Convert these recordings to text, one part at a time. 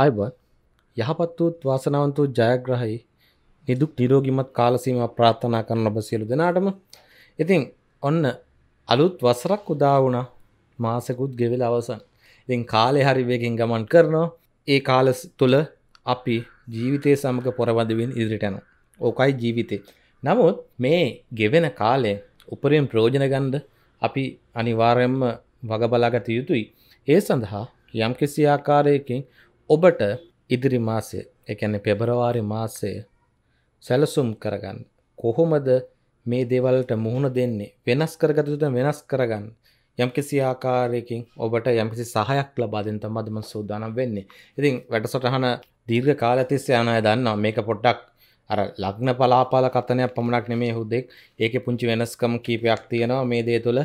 අයබත් යහපත් වූත් වාසනාවන්තූ ජයග්‍රහයි නිදුක් නිරෝගිමත් කාලසීම ප්‍රාර්ථනා කරන ඔබ සියලු දෙනාටම ඉතින් ඔන්න අලුත් වසරක් උදා වුණා මාසකුත් ගෙවිල අවසන් ඉතින් කාලෙ හරි වේගෙන් ගමන් කරනවා ඒ කාල තුළ අපි ජීවිතය සමඟ පොරවදවෙන් ඉදිරිටන ඕකයි ජීවිතය නමුත් මේ ගෙවෙන කාලය උපරෙන් ප්‍රෝජන ගන්ඩ අපි අනිවාරයෙන්ම වගබලාගත යුතුයි ඒ සඳහා යම් කිසි ආකාරයකින් ඔබට ඉදිරි මාසය එකන පෙබරවාරි මාසය සැලසුම් කරගන්න කොහොමද මේ දේවල්ට මුහුණ දෙන්නේ වෙනස් කරගතුට වෙනස් කරගන්න යම්කිසි ආකාරයකින් ඔබට යම්කිසි සහයක් ලබාදෙන් තමදම සූදානම් වෙන්නේ ඉතින් වැටසටහන දීර්ඝ කාලතිස්සේ යනය දන්නවා මේක පොඩ්ඩක් අර ලග්න පලාපාල කතනයක් පමණක් නෙමේ හුදෙක් ඒක පුංචි වෙනස්කම් කීපයක් තියෙනවා මේ දේ තුළ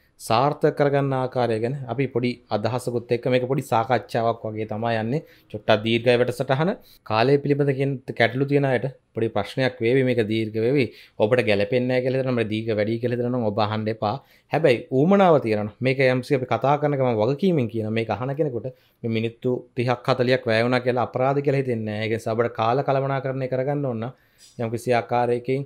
සාර්ථක කරගන්න ආකාරය ගැන අපි පොඩි අදහසකුත් එක්ක මේක පොඩි සාකච්ඡාවක් වගේ තමයි යන්නේ චොට්ටක් දීර්ඝයි වැඩසටහන කාලය පිළිබඳ කියන කැටලු තියෙන අයට පොඩි ප්‍රශ්නයක් වේවි මේක දීර්ඝ වේවි ඔබට ගැලපෙන්නේ නැහැ කියලා දෙනවා දීර්ඝ වැඩි කියලා දෙනවා ඔබ අහන්න එපා හැබැයි ඌමනාව තියෙනවා මේක යම්සි අපි කතා කරනකම වගකීමෙන් කියන මේක අහන කෙනෙකුට මේ මිනිත්තු 30ක් 40ක් වැය වුණා කියලා අපරාධ කියලා හිතෙන්නේ නැහැ ඒක නිසා ඔබට කාල කලමනාකරණය කරගන්න ඕන යම්කිසි ආකාරයකින්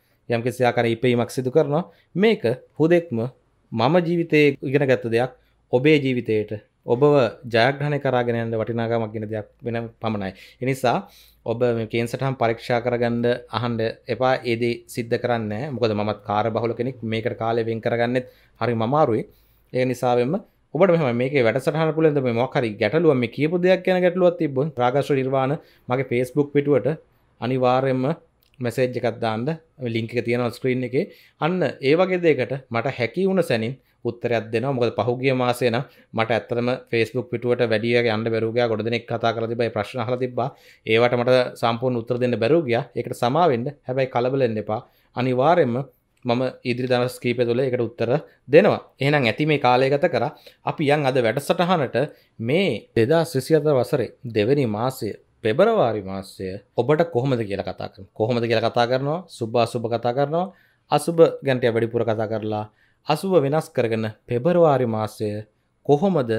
යම් කිසියාකර ඉපීමක් සිදු කරනවා මේක හුදෙක්ම මම ජීවිතයේ ඉගෙන ගත්ත දෙයක් ඔබේ ජීවිතයට ඔබව ජයග්‍රහණය කරාගෙන යන්න වටිනාකමක් ගෙන දෙයක් වෙන පමණයි. එනිසා ඔබ මේකෙන් සටහන් පරීක්ෂා කරගන්න අහන්ඩ එපා ඒදේ සිද්ධ කරන්න මොකද මත් කාර බහුල කෙනෙක් මේකට කාලය වෙන් කරගන්නෙත් හරි මමාරුයි ඒ නිසාවෙන්ම ඔබට මෙම මේක වැටසටහන පුලද මේ මොකරි ගැටලුව මේ කියපු දෙයක් ගැන ගැටලුවත් තිබ රාගශ නිර්වාණ මගේ පේස්බුක් පිටුවට අනිවාරයෙන්ම මැසේජ් එකත්දාන්න ලිංක තියෙන ස්ක්‍රීන් එක අන්න ඒවගේ දෙකට මට හැකි වුණ සැනින් උත්තරයක් දෙෙන මොකද පහුගිය මාසේන මට ඇත්තම ෆස්බුක් පිටුවට වැඩිය ගන්න බැරුග ගොඩ දෙනෙක් කතා කර තිබයි ප්‍රශ්නහල තිබා ඒවට මට සම්පූර්ණ උත්තර දෙන්න බැරුගිය එකට සමාවෙන්ඩ හැබැයි කලබලෙන් එපා අනිවාරෙන්ම මම ඉදිරි දනස් කීප තුළ එකට උත්තර දෙනවා එහනම් ඇති මේ කාලයගත කර අපි යන් අද වැඩසටහනට මේ දෙදා ශිසිත වසරේ දෙවැනි මාසය පෙබරවාරි මාස්සය ඔබට කොහොමද කියලා කතා කරන කොහොමද කියලා කතා කරනවා සුබා සුභ කතා කරනවා අසුභ ගැන්ටය වැඩිපුර කතා කරලා අසුභ වෙනස් කරගන්න පෙබරවාරි මාසය කොහොමද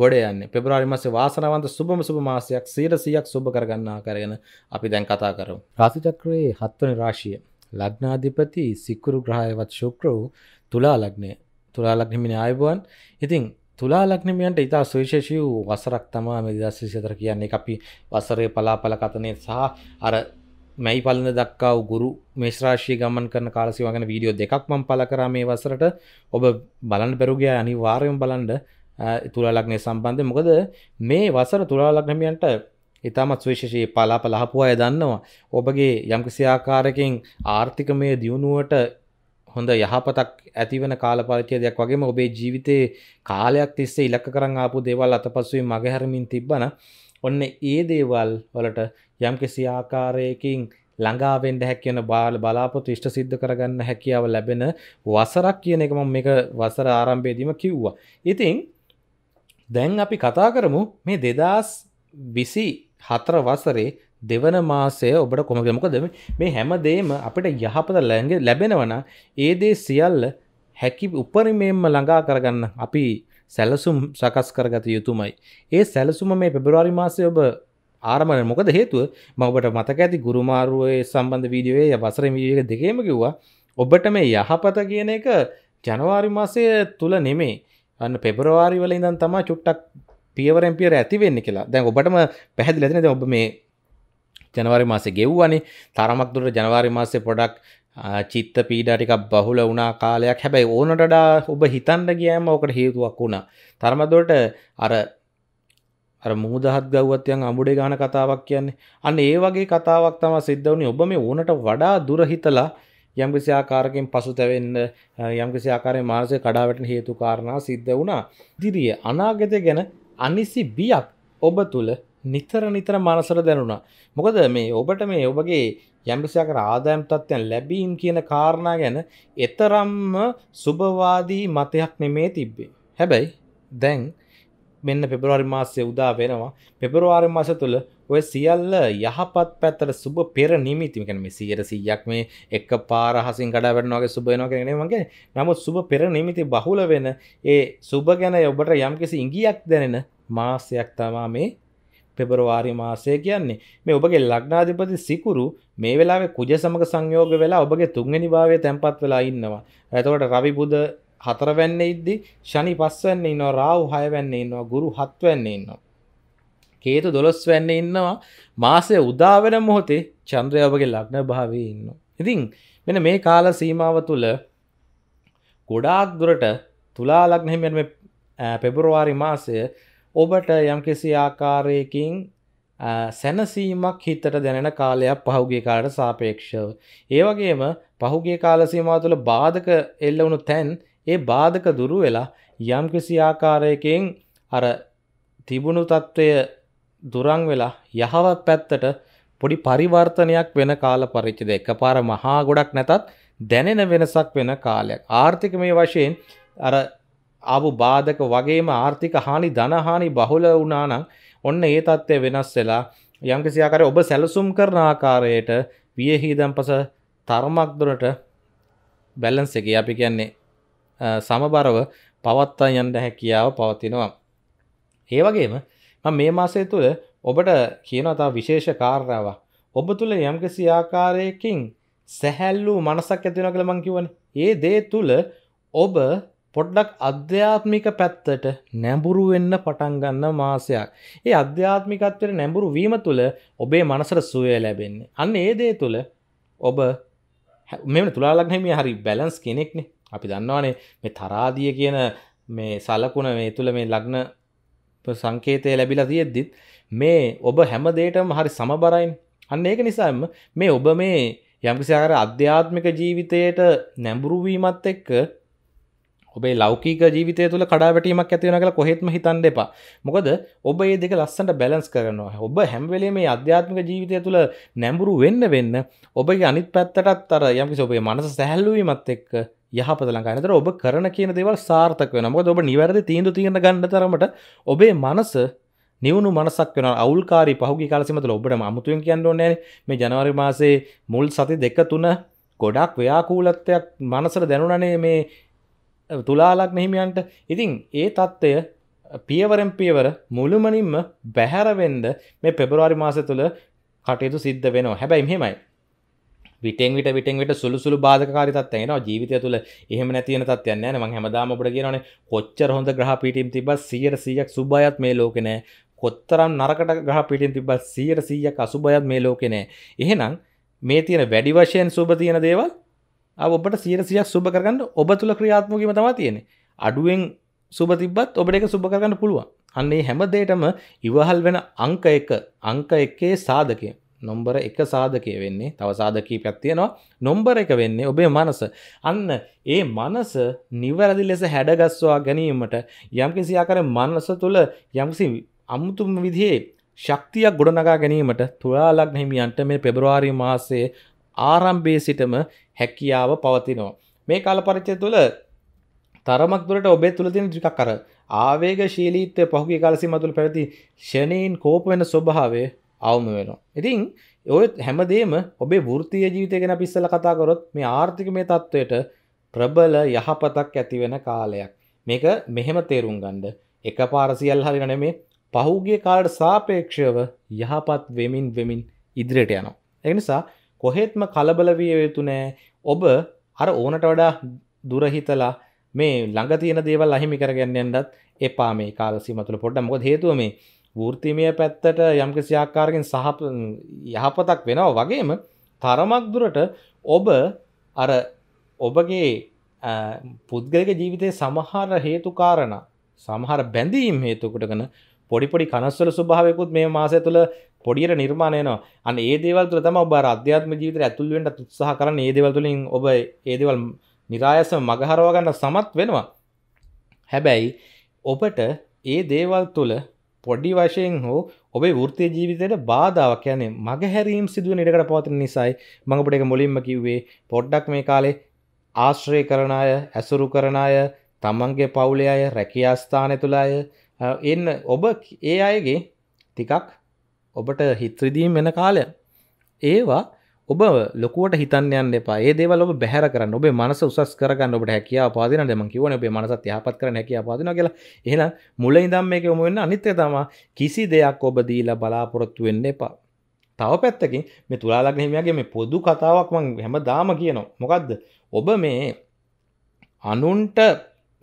ගොඩයන්න පෙබරවාරි මාස වාසනාවන්ත සුබම සුබ මාසයක් සීර සියක් සුබ කරගන්නා කරගෙන අපි දැන් කතා කරමු රාසිචක්‍රයේ හත්වන රාශිය ලග්නාධිපති සිකුරු ග්‍රහයවත් ශුක්‍ර වූ තුලා ලග්නය තුලා ලග්නමිනි ආයුබුවන් ඉතින් තුලා ලක්නමියන්ට ඉතා සුවිශේෂී වූ වසරක් තමා මෙදස් සිතර කියන්නේ අපි වසරය පලාපල කතනය සහ අර මැයි පලන දක්කා ගුරු මේශ්‍රාශී ගමන් කරන කාලසි වගෙන වීඩියෝ දෙකක් මම් පල කර මේ වසරට ඔබ බලන් පෙරුගයා අනි වාරයම් බලන්ඩ තුලාලක්නය සම්බන්ධය මොකද මේ වසර තුලාලක්නමියන්ට ඉතාමත් සුවේශෂයේ පලාප ලහපු අය දන්නවා ඔබගේ යම්කිසි ආකාරකින් ආර්ථිකමය දියුණුවට හොඳ යහපතක් ඇතිවන කාලපරිච්ඡේ දෙයක් වගේම ඔබේ ජීවිතයේ කාලයක් තිස්සේ ඉලක්ක කරන් ආපු දේවල් අතපසුවේ මගහැරමින් තිබ්බන ඔන්න ඒ දේවල් වලට යම් කිසි ආකාරයකින් ළඟා වෙන්න හැකියන බාල බලාපොරොත්තු ඉෂ්ට සිද්ධ කරගන්න හැකියාව ලැබෙන වසරක් කියන එක මම මේක වසර ආරම්භයේදීම කිව්වා. ඉතින් දැන් අපි කතා කරමු මේ 2024 වසරේ දෙවන මාසය ඔබට කොමග මොකද මේ හැම දේම අපිට යහපත ලැගේ ලැබෙනවන ඒදේ සියල්ල හැකි උපරිමයෙන්ම ළඟා කරගන්න අපි සැලසුම් සකස් කරගත යුතුමයි. ඒ සැලසුම මේ පෙබරවාරි මාසය ඔබ ආරමණ මොකද හේතුව මඔබට මතක ඇති ගුරුමාරුවය සම්බන්ධ වීඩියෝය වසර වීඩියක දෙකේම කිව්වා ඔබට මේ යහපත කියන එක ජනවාරි මාසය තුළ නෙමේ අන්න පෙබරවාරි වල ඉඳන් තමා චුට්ටක් පියවරෙන් පියර ඇතිවෙන්න කියලා දැන් ඔබටම පැහැදිලි ඇතිනද ඔබ මේ ජනවාරි මාසේ ගෙව්වනේ තරමක් දුරට ජනවාරි මාසේ පොඩක් චිත්ත පීඩටික බහුල වුණා කාලයක් හැබැයි ඕනටඩා ඔබ හිතන්න ගියෑම ඕකට හේතුවක් වුණා තරමදොට අර අර මුහදහත් ගව්වත්යන් අමුඩේ ගාන කතාවක් කියන්නේ අන්න ඒ වගේ කතාවක් තම සිද්ධවනි ඔබ මේ ඕනට වඩා දුරහිතලා යම්කිසි ආකාරකින් පසු තැවෙන්න යම්කිසි ආකාරය මාර්සය කඩාවට හේතු කාරණා සිද්ධ වුණා දිරිය අනාගත ගැන අනිසි බියක් ඔබ තුළ නිතර නිතර මනසර දැනුණා මොකද මේ ඔබට මේ ඔබගේ යම්කිසියාකර ආදායම් තත්ත්වයන් ලැබීම් කියන කාරණා ගැන එතරම්ම සුභවාදී මතයක් නෙමේ තිබ්බේ හැබැයි දැන් මෙන්න පෙබරවාරි මාසය උදා වෙනවා පෙබරවාරි මාස තුළ ඔය සියල්ල යහපත් පැත්තට සුබ පෙර නිමිතිමකන මේ සියයට සීයක් මේ එක පාරහසින් කඩා වැටනවාගේ සුබයනවා කෙනෙමගේ නමුත් සුබ පෙර නිමිති බහුල වෙන ඒ සුබ ගැන ඔබට යම්කිසි ඉංගියක් දැනෙන මාසයක් තමා මේ පෙබරවාරි මාසය කියන්නේ මේ ඔබගේ ලග්නාධිපති සිකුරු මේ වෙලාවේ කුජ සමග සංයෝග වෙලා ඔබගේ තුන්වෙනි භාවය තැන්පත් වෙලා ඉන්නවා. එතකොට රවි බුද හතරවැන්න ඉද්දි ශනි පස්වැන්න ඉන්නවා රාහු හයවැන්න ඉන්නවා ගුරු හත්වැන්න ඉන්නවා. කේතු දොළොස් වැන්න ඉන්නවා මාසය උදා වෙන මොහොතේ චන්ද්‍රය ඔබගේ ලග්න භාවයේ ඉන්නවා. ඉතින් මෙන්න මේ කාල සීමාව තුළ ගොඩාක් දුරට තුලා ලග්න හිමියන් මේ පෙබරවාරි මාසය ඔබට යම්කිසි ආකාරයකින් සැනසීමක් හිතට දැනෙන කාලයක් පහුගේ කාලට සාපේක්ෂව. ඒ වගේම පහුගේ කාලසීමා තුළ බාධක එල්ල වුණු තැන් ඒ බාධක දුරු වෙලා යම්කිසි ආකාරයකින් අර තිබුණු තත්ත්වය දුරං වෙලා යහවත් පැත්තට පොඩි පරිවර්තනයක් වෙන කාල පරිච්ඡේදය එකපාර මහා ගොඩක් නැතත් දැනෙන වෙනසක් වෙන කාලයක් ආර්ථික මේ වශයෙන් අර ආපු බාධක වගේම ආර්ථික හානි ධනහානි බහුල වුණා නම් ඔන්න ඒ தත්ත්වය වෙනස් වෙලා යම්කිසි ආකාරයක ඔබ සැලසුම් කරන ආකාරයට වියහිදම්පස තර්මක් දුරට බැලන්ස් එකේ අපි කියන්නේ සමබරව පවත්වා යන්න හැකියාව පවතිනවා. ඒ වගේම මම මේ මාසය තුළ ඔබට කියනවා තව විශේෂ කාරණාවක්. ඔබ තුළ යම්කිසි ආකාරයකින් සැහැල්ලු මනසක් ඇති වෙනවා කියලා මම කියවනේ. ඒ දේ තුළ ඔබ පොඩ්ඩක් අධ්‍යාත්මික පැත්තට නැඹුරු වෙන්න පටන් ගන්න මාසයක්. ඒ අධ්‍යාත්මිකත්වයට නැඹුරු වීම තුළ ඔබේ මනසට සුවය ලැබෙන්නේ. අන්න ඒ දේ තුළ ඔබ මෙම තුලාලග්නහිමිය හරි බැලන්ස් කෙනෙක්නේ. අපි දන්නවානේ මේ තරාදිය කියන මේ සලකුණ මේ තුළ මේ ලග්න සංකේතය ලැබිලා තියෙද්දිත් මේ ඔබ හැම දෙයකටම හරි සමබරයින්. අන්න ඒක නිසාම මේ ඔබ මේ යම්කිසි ආකාර අධ්‍යාත්මික ජීවිතයට නැඹුරු වීමත් එක්ක ඔබේ ලෞකික ජීවිතය තුළ කඩාවැටීමක් ඇතිවෙන කළ කොහෙත්ම හිතන් දෙපා මොකද ඔබ ඒ දෙක ලස්සට බැලන්ස් කරනවා ඔබ හැම්වලේ මේ අධ්‍යාත්මික ජීවිතය තුළ නැඹුරු වෙන්න වෙන්න ඔබගේ අනිත් පැත්තටත් අර යම්කි ඔබේ මනස සැහැල්ලුවීමත් එක්ක යහපත ලඟනතර ඔබ කරන කියන දෙවල් සාර්ථක වෙන මොකද ඔබ නිවැරදි තීන්දු තියෙන ගන්න තරමට ඔබේ මනස නිවුණු මනසක් වෙන අවුල්කාරි පහුගි කාලසිමතුල ඔබට අමුතුවෙන් කියන්න ඕනෑ මේ ජනවරි මාසේ මුල් සති දෙක තුන ගොඩක් ව්‍යාකූලත්වයක් මනසට දැනුණනේ මේ තුලාලක් නහිමියන්ට ඉතින් ඒ තත්ත්වය පියවරෙන් පියවර මුළුමනින්ම බැහැරවෙන්ද මේ පෙබරවාරි මාස තුළ කටයුතු සිද්ධ වෙනවා හැබැයි හෙමයි විටෙන් විට විටෙන් විට සුළු සුළු බාධකාරී තත්ත්වය එනවා ජීවිතය තුළ එහෙම නැති වෙන තත්ත්වයක් නෑ නේ මං හැමදාම ඔබට කියනවානේ කොච්චර හොඳ ග්‍රහ පීඨීම් තිබ්බත් 100%ක් සුභයත් මේ ලෝකේ නෑ කොතරම් නරකට ග්‍රහ පීඨීම් තිබ්බත් 100%ක් අසුභයත් මේ ලෝකේ නෑ එහෙනම් මේ තියෙන වැඩි වශයෙන් සුභ තියෙන දේවල් ඔබට සියට සියක් සුබ කරගන්න ඔබ තුළ ක්‍රියාත්මකීම තම තියෙන අඩුවෙන් සුබ තිබත් ඔබට එක සුබ කරගන්න පුළුවන් අන්නේ හැමදේටම ඉවහල් වෙන අංක එක අංක එකේ සාධකය නොම්බර එක සාධකය වෙන්නේ තව සාධකී පැත්තියෙනවා නොම්බර එක වෙන්නේ ඔබේ මනස අන්න ඒ මනස නිවැරදි ලෙස හැඩගස්වා ගැනීමට යම්කිසි ආකර මනස තුළ යම්සි අමුතුම විදිහේ ශක්තියක් ගොඩනගා ගැනීමට තුරාලක් හිමියන්ට මේ පෙබරවාරි මාසේ ආරම්භයේ සිටම හැකියාව පවතිනෝ. මේ කාල පරිච්චය තුළ තරමක් දුරට ඔබේ තුළ තියෙන ටිකක් අර ආවේග ශීලීත්වය පහුගිය කාල සීමාව තුළ පැවති ෂණීන් කෝප වෙන ස්වභාවය අවම වෙනවා. ඉතින් ඔය හැමදේම ඔබේ වෘත්තීය ජීවිතය ගැන අපි ඉස්සෙල්ලා කතා කරොත් මේ ආර්ථිකමය තත්වයට ප්‍රබල යහපතක් ඇති වෙන කාලයක්. මේක මෙහෙම තේරුම් ගන්න. එකපාර සියල්ල හරින නෙමේ. පහුගිය කාලයට සාපේක්ෂව යහපත් වෙමින් වෙමින් ඉදිරියට යනවා. ඒ නිසා කොහෙත්ම කලබලවිය යුතු නෑ ඔබ අර ඕනට වඩා දුරහිතලා මේ ළඟ තියෙන දේවල් අහිමි කරගන්න යන්නත් එපා මේ කාලසීම තුළ පොඩ්ඩක් මොකද හේතුව මේ වෘත්තිමය පැත්තට යම්කිසි ආකාරකින් සහ යහපතක් වෙනවා වගේම තරමක් දුරට ඔබ අර ඔබගේ පුද්ගලක ජීවිතය සමහර හේතුකාරණ සමහර බැඳීම් හේතුකටගෙන පොඩිපොඩි කනස්වල ස්වභාවයකුත් මේ මාසය තුළ පොඩියට නිර්මාණයනවා අන්න ඒ දේවල්තුල තම ඔබ අධ්‍යාත්ම ජීවිතය ඇතුල්වෙන්ට උත්සාහ කරන ඒ දේවල්තුලින් ඔබ ඒදවල් නිරායස මගහරවාගන්න සමත් වෙනවා හැබැයි ඔබට ඒ දේවල් තුළ පොඩි වශයෙන් හෝ ඔබේ ෘතිය ජීවිතයට බාධාවක් යන්නේ මගහැරීම් සිදුව නිඩකට පවතින නිසයි මඟපට එක මුලින්ම කිව්වේ පොඩ්ඩක් මේ කාලේ ආශ්‍රය කරන අය ඇසුරු කරන අය තමන්ගේ පවුලේ අය රැකියාස්ථානය තුළ අය එන්න ඔබ ඒ අයගේ තිකක් ඔබට හිත්‍රදීම් වෙන කාලය ඒවා ඔබ ලොකුවට හිතන්යන්න එපා ඒදව ඔබ බැහර කරන්න ඔබේ මනස උසස් කරගන්න ඔබට හැකියා පාදින දෙම කිවන ඔබේ මනසත් යහපත් කරන හැකියා පාදින කියලා එහෙන මුල ඉදම් මේක ඔමුවෙන්න අනිත්‍ය තමා කිසි දෙයක් ඔබ දීලා බලාපොරොත්තු වෙන්න එපා තව පැත්තකින් මේ තුලාලගනහිමයාගේ මේ පොදු කතාවක් මං හැම දාම කියනවා මොකක්ද ඔබ මේ අනුන්ට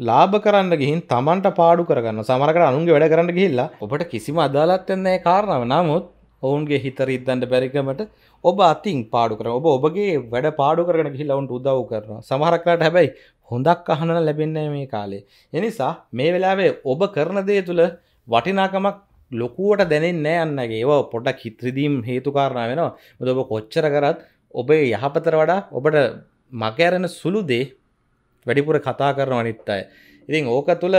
ලාභ කරන්න ගිහින් තමන්ට පාඩු කරගන්න සමරකට අනුන්ගේ වැඩ කරන්න ගිහිල්ලා ඔබට කිසිම අදාලත්වෙන්නේ කාරණාව නමුත් ඔවුන්ගේ හිතරීදදන්ට බැරිකමට ඔබ අතින් පාඩු කර ඔබ ඔබගේ වැඩ පාඩු කරන හිල්ලවුන්ට උදව් කරන සමහරක්ලාට හැබැයි හොඳක් අහන ලැබෙන්නේ මේ කාලේ. එනිසා මේ වෙලාවේ ඔබ කරන දේ තුළ වටිනාකමක් ලොකුවට දැනෙන්නේ යන්නගේ ඒවා පොඩක් හිත්‍රදීම් හේතුකාරණ වෙනවා මුද ඔබ කොච්චර කරත් ඔබේ යහපතර වඩා ඔබට මකඇරෙන සුළු දේ වැඩිපුර කතා කරන අනිත් අය. ඉතින් ඕක තුළ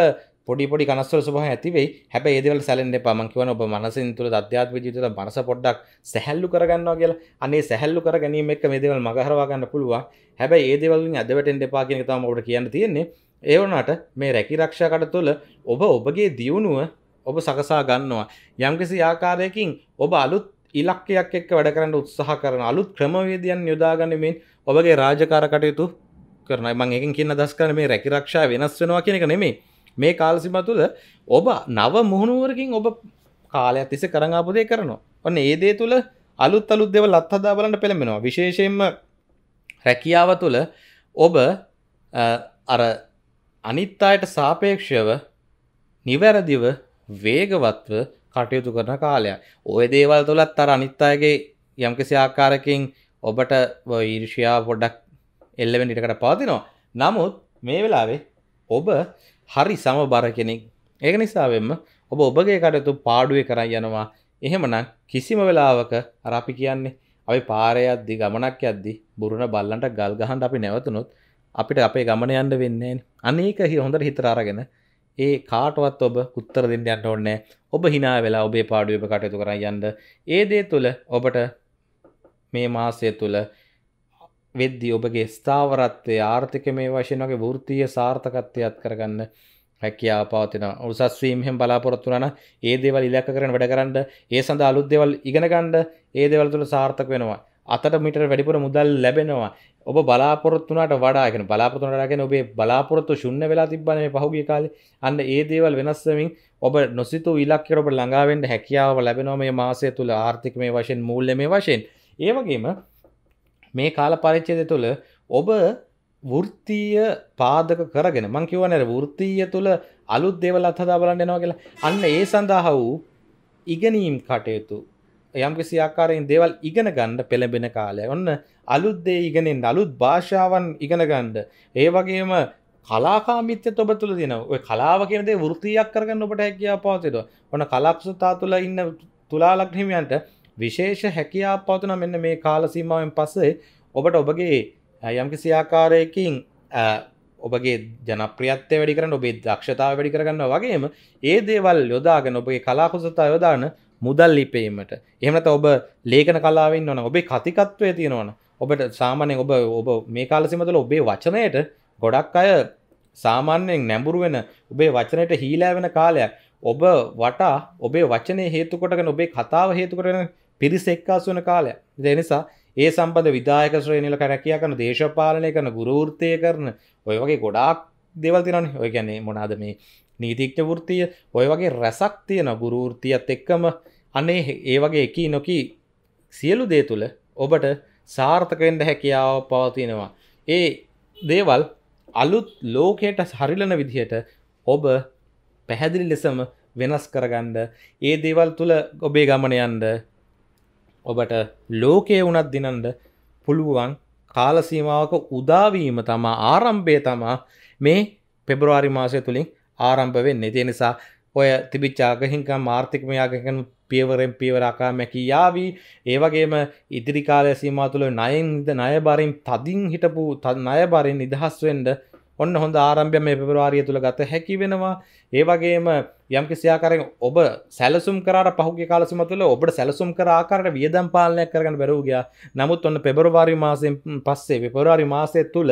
පොඩිපොඩි කනස්වල සුබහ ඇතිවෙයි හැබැ ඒදවල සැලෙන් එපා මං කියවන ඔබ මනසින් තුළ අධ්‍යාත්ම ජීවිතය මනස පොඩ්ඩක් සැහැල්ලු කරගන්නවා කියලා අනේ සැහැල්ලු කර ගැනීම එක්ක මේ දේවල් මගහරවා ගන්න පුළුවන් හැබැයි ඒ දේවල් වලින් අදවැටෙන්න එපා කියන එක තමයි ඔබට කියන්න තියෙන්නේ ඒ වුණාට මේ රැකී ආරක්ෂා කඩ තුළ ඔබ ඔබගේ දියුණුව ඔබ සකසා ගන්නවා යම්කිසි ආකාරයකින් ඔබ අලුත් ඉලක්කයක් එක්ක වැඩ කරන්න උත්සාහ කරන අලුත් ක්‍රමවේදයන් යොදාගනිමින් ඔබගේ රාජකාර කටයුතු කරන මං එක කියන්න දස් කරන මේ රැකිරක්ෂා වෙනස් වෙනවා කියන එක නෙමේ මේ කාලසිම තුළ ඔබ නව මුහුණුවරකින් ඔබ කාලය තිස කරඟාපදය කරනවා ඔන්න ඒදේ තුළ අලුත් අලුත් දෙව ලත්හදා බලට පෙළඹෙනවා විශේෂයෙන්ම රැකියාව තුළ ඔබ අර අනිත් අයට සාපේක්ෂව නිවැරදිව වේගවත්ව කටයුතු කරන කාලය ඔය දේවල් තුළත් අර අනිත් අයගේ යම්කිසි ආකාරකින් ඔබට ඊර්ෂයා පොඩක් එල්ලවෙන් ඉටකට පාතිනවා නමුත් මේ වෙලාවේ ඔබ හරි සම බර කෙනෙක් ඒක නිසාවෙන්ම ඔබ ඔබගේ කටයුතු පාඩුවේ කරන්න යනවා එහෙමනම් කිසිම වෙලාවක අරපි කියන්නේ අපි පාරයද්දි ගමනක් යද්දි බුරුණ බල්ලන්ට ගල් ගහන්ට අපි නැවතුනොත් අපිට අපේ ගමන යන්න වෙන්නේ අනේක හොඳට හිතරාරගෙන ඒ කාටවත් ඔබ උත්තර දෙන්න යන්න ඕනේ ඔබ හිනා වෙලා ඔබේ පාඩුවේ කටයුතු කරන් යන්න ඒ දේ තුළ ඔබට මේ මාසය තුළ වෙද්දි ඔබගේ ස්ථාවරත්වය ආර්ථික මේ වශයෙන් වගේ වෘත්තීය සාර්ථකත්වයක් කරගන්න හැකියාව පවතින උසස් වීමෙන් බලාපොරොත්තු වෙන ඒ දේවල් ඉලක්ක කරගෙන වැඩ කරන්න ඒ සඳහා අලුත් දේවල් ඉගෙන ගන්න ඒ දේවල් තුළ සාර්ථක වෙනවා අතට මීටර වැඩිපුර මුදල් ලැබෙනවා ඔබ බලාපොරොත්තු වුණාට වඩා ඒ කියන්නේ බලාපොරොත්තු වුණාට කියන්නේ ඔබේ බලාපොරොත්තු ශුන්‍ය වෙලා තිබ්බනේ මේ පහුගිය කාලේ අන්න ඒ දේවල් වෙනස් වෙමින් ඔබ නොසිතූ ඉලක්කයට ඔබ ළඟා වෙන්න හැකියාව ලැබෙනවා මේ මාසය තුළ ආර්ථික මේ වශයෙන් මූල්‍ය මේ වශයෙන් ඒ වගේම මේ කාල පරිච්චේද තුළ ඔබ වෘත්තිය පාදක කරගෙන මං කිවනර වෘත්තිය තුළ අලුත් දෙවල අත්හදා බලන්න නවා කියලා අන්න ඒ සඳහා වූ ඉගනීම් කටයුතු යම්කිසි ආකාරයෙන් දේවල් ඉගෙන ගණ්ඩ පෙළඹෙන කාලය ඔන්න අලුත්දේ ඉගෙනෙන් අලුත් භාෂාවන් ඉගෙන ගණ්ඩ ඒ වගේම කලාකාමිත්‍ය ඔබ තුළ දෙන ඔය කලාව කියනදේ වෘතියක් කරගන්න ඔබට හැකියා පාතිට ඔන්න කලක්ෂතා තුළ ඉන්න තුලාලක්හිමියන්ට විශේෂ හැකියාව පවතන මෙන්න මේ කාලසීමාවෙන් පස්සේ ඔබට ඔබගේ යම්කිසි ආකාරයකින් ඔබගේ ජනප්‍රියත්වය වැඩි කරන්න ඔබේ දක්ෂතාව වැඩි කරගන්න වගේම ඒ දේවල් යොදාගෙන ඔබගේ කලාකුසතා යොදාන මුදල් ලිපේීමට එහමට ඔබ ලේඛන කලාවෙන් ඕන ඔබේ කතිකත්වය තියෙනවන ඔබට සාමානයෙන් ඔබ ඔබ මේ කාලසිමතුල ඔබේ වචනයට ගොඩක් අය සාමාන්‍යයෙන් නැඹුරු වෙන ඔබේ වචනයට හීලෑ වෙන කාලයක් ඔබ වටා ඔබේ වචනය හේතුකොටගෙන ඔබේ කතාව හේතුකරන පිරිස එක්කාසු වන කාලයක්. දෙනිසා ඒ සම්බඳ විදායක ශ්‍රේණිල කරැකියා කරන දේශපාලනය කරන ගුරුවෘත්තය කරන ඔය වගේ ගොඩාක් දෙවල් තිනන ඔය ගැන්නේ මොනාද මේ නීතික්ට වෘතිය ඔය වගේ රැසක් තියෙන ගුරුවෘතියත් එක්කම අනේ ඒ වගේ එකී නොකී සියලු දේ තුළ ඔබට සාර්ථකෙන්ට හැකියාව පවතිනවා. ඒ දේවල් අලුත් ලෝකයට හරිලන විදිහයට ඔබ පැහැදිලි ලෙසම වෙනස් කරගන්න ඒ දේවල් තුළ ඔබේ ගමනයන්ද ඔබට ලෝකයේ වුණත් දිනන්ඩ පුළුවන් කාලසීමාවක උදාවීම තමා ආරම්භය තමා මේ පෙබරවාරි මාසය තුළින් ආරම්භ වෙන්නේ තිය නිසා ඔය තිබිච්චාක හිංකම් ආර්ථිකමයාගකනු පියවරෙන් පියවරාකා මැකි යාවී ඒවගේම ඉදිරිකාලය සීමා තුළ නයින්ද නයබරින් තදින් හිටපු තත් අයබරින් නිදහස්වෙන්ඩ ඔන්න හොඳ ආරම්භය මේ පෙබරවාරිය තුළ ගත හැකි වෙනවා ඒ වගේම යම් කිසියාකරෙන් ඔබ සැලසුම් කරට පහුගේ කාලසුම තුළ ඔබට සැලසුම් කර ආකාරට වියදම් පාලනය කරගන්න බැරූගයා නමුත් ඔන්න පෙබරවාරි මාසයෙන් පස්සේ පෙබරවාරි මාසය තුළ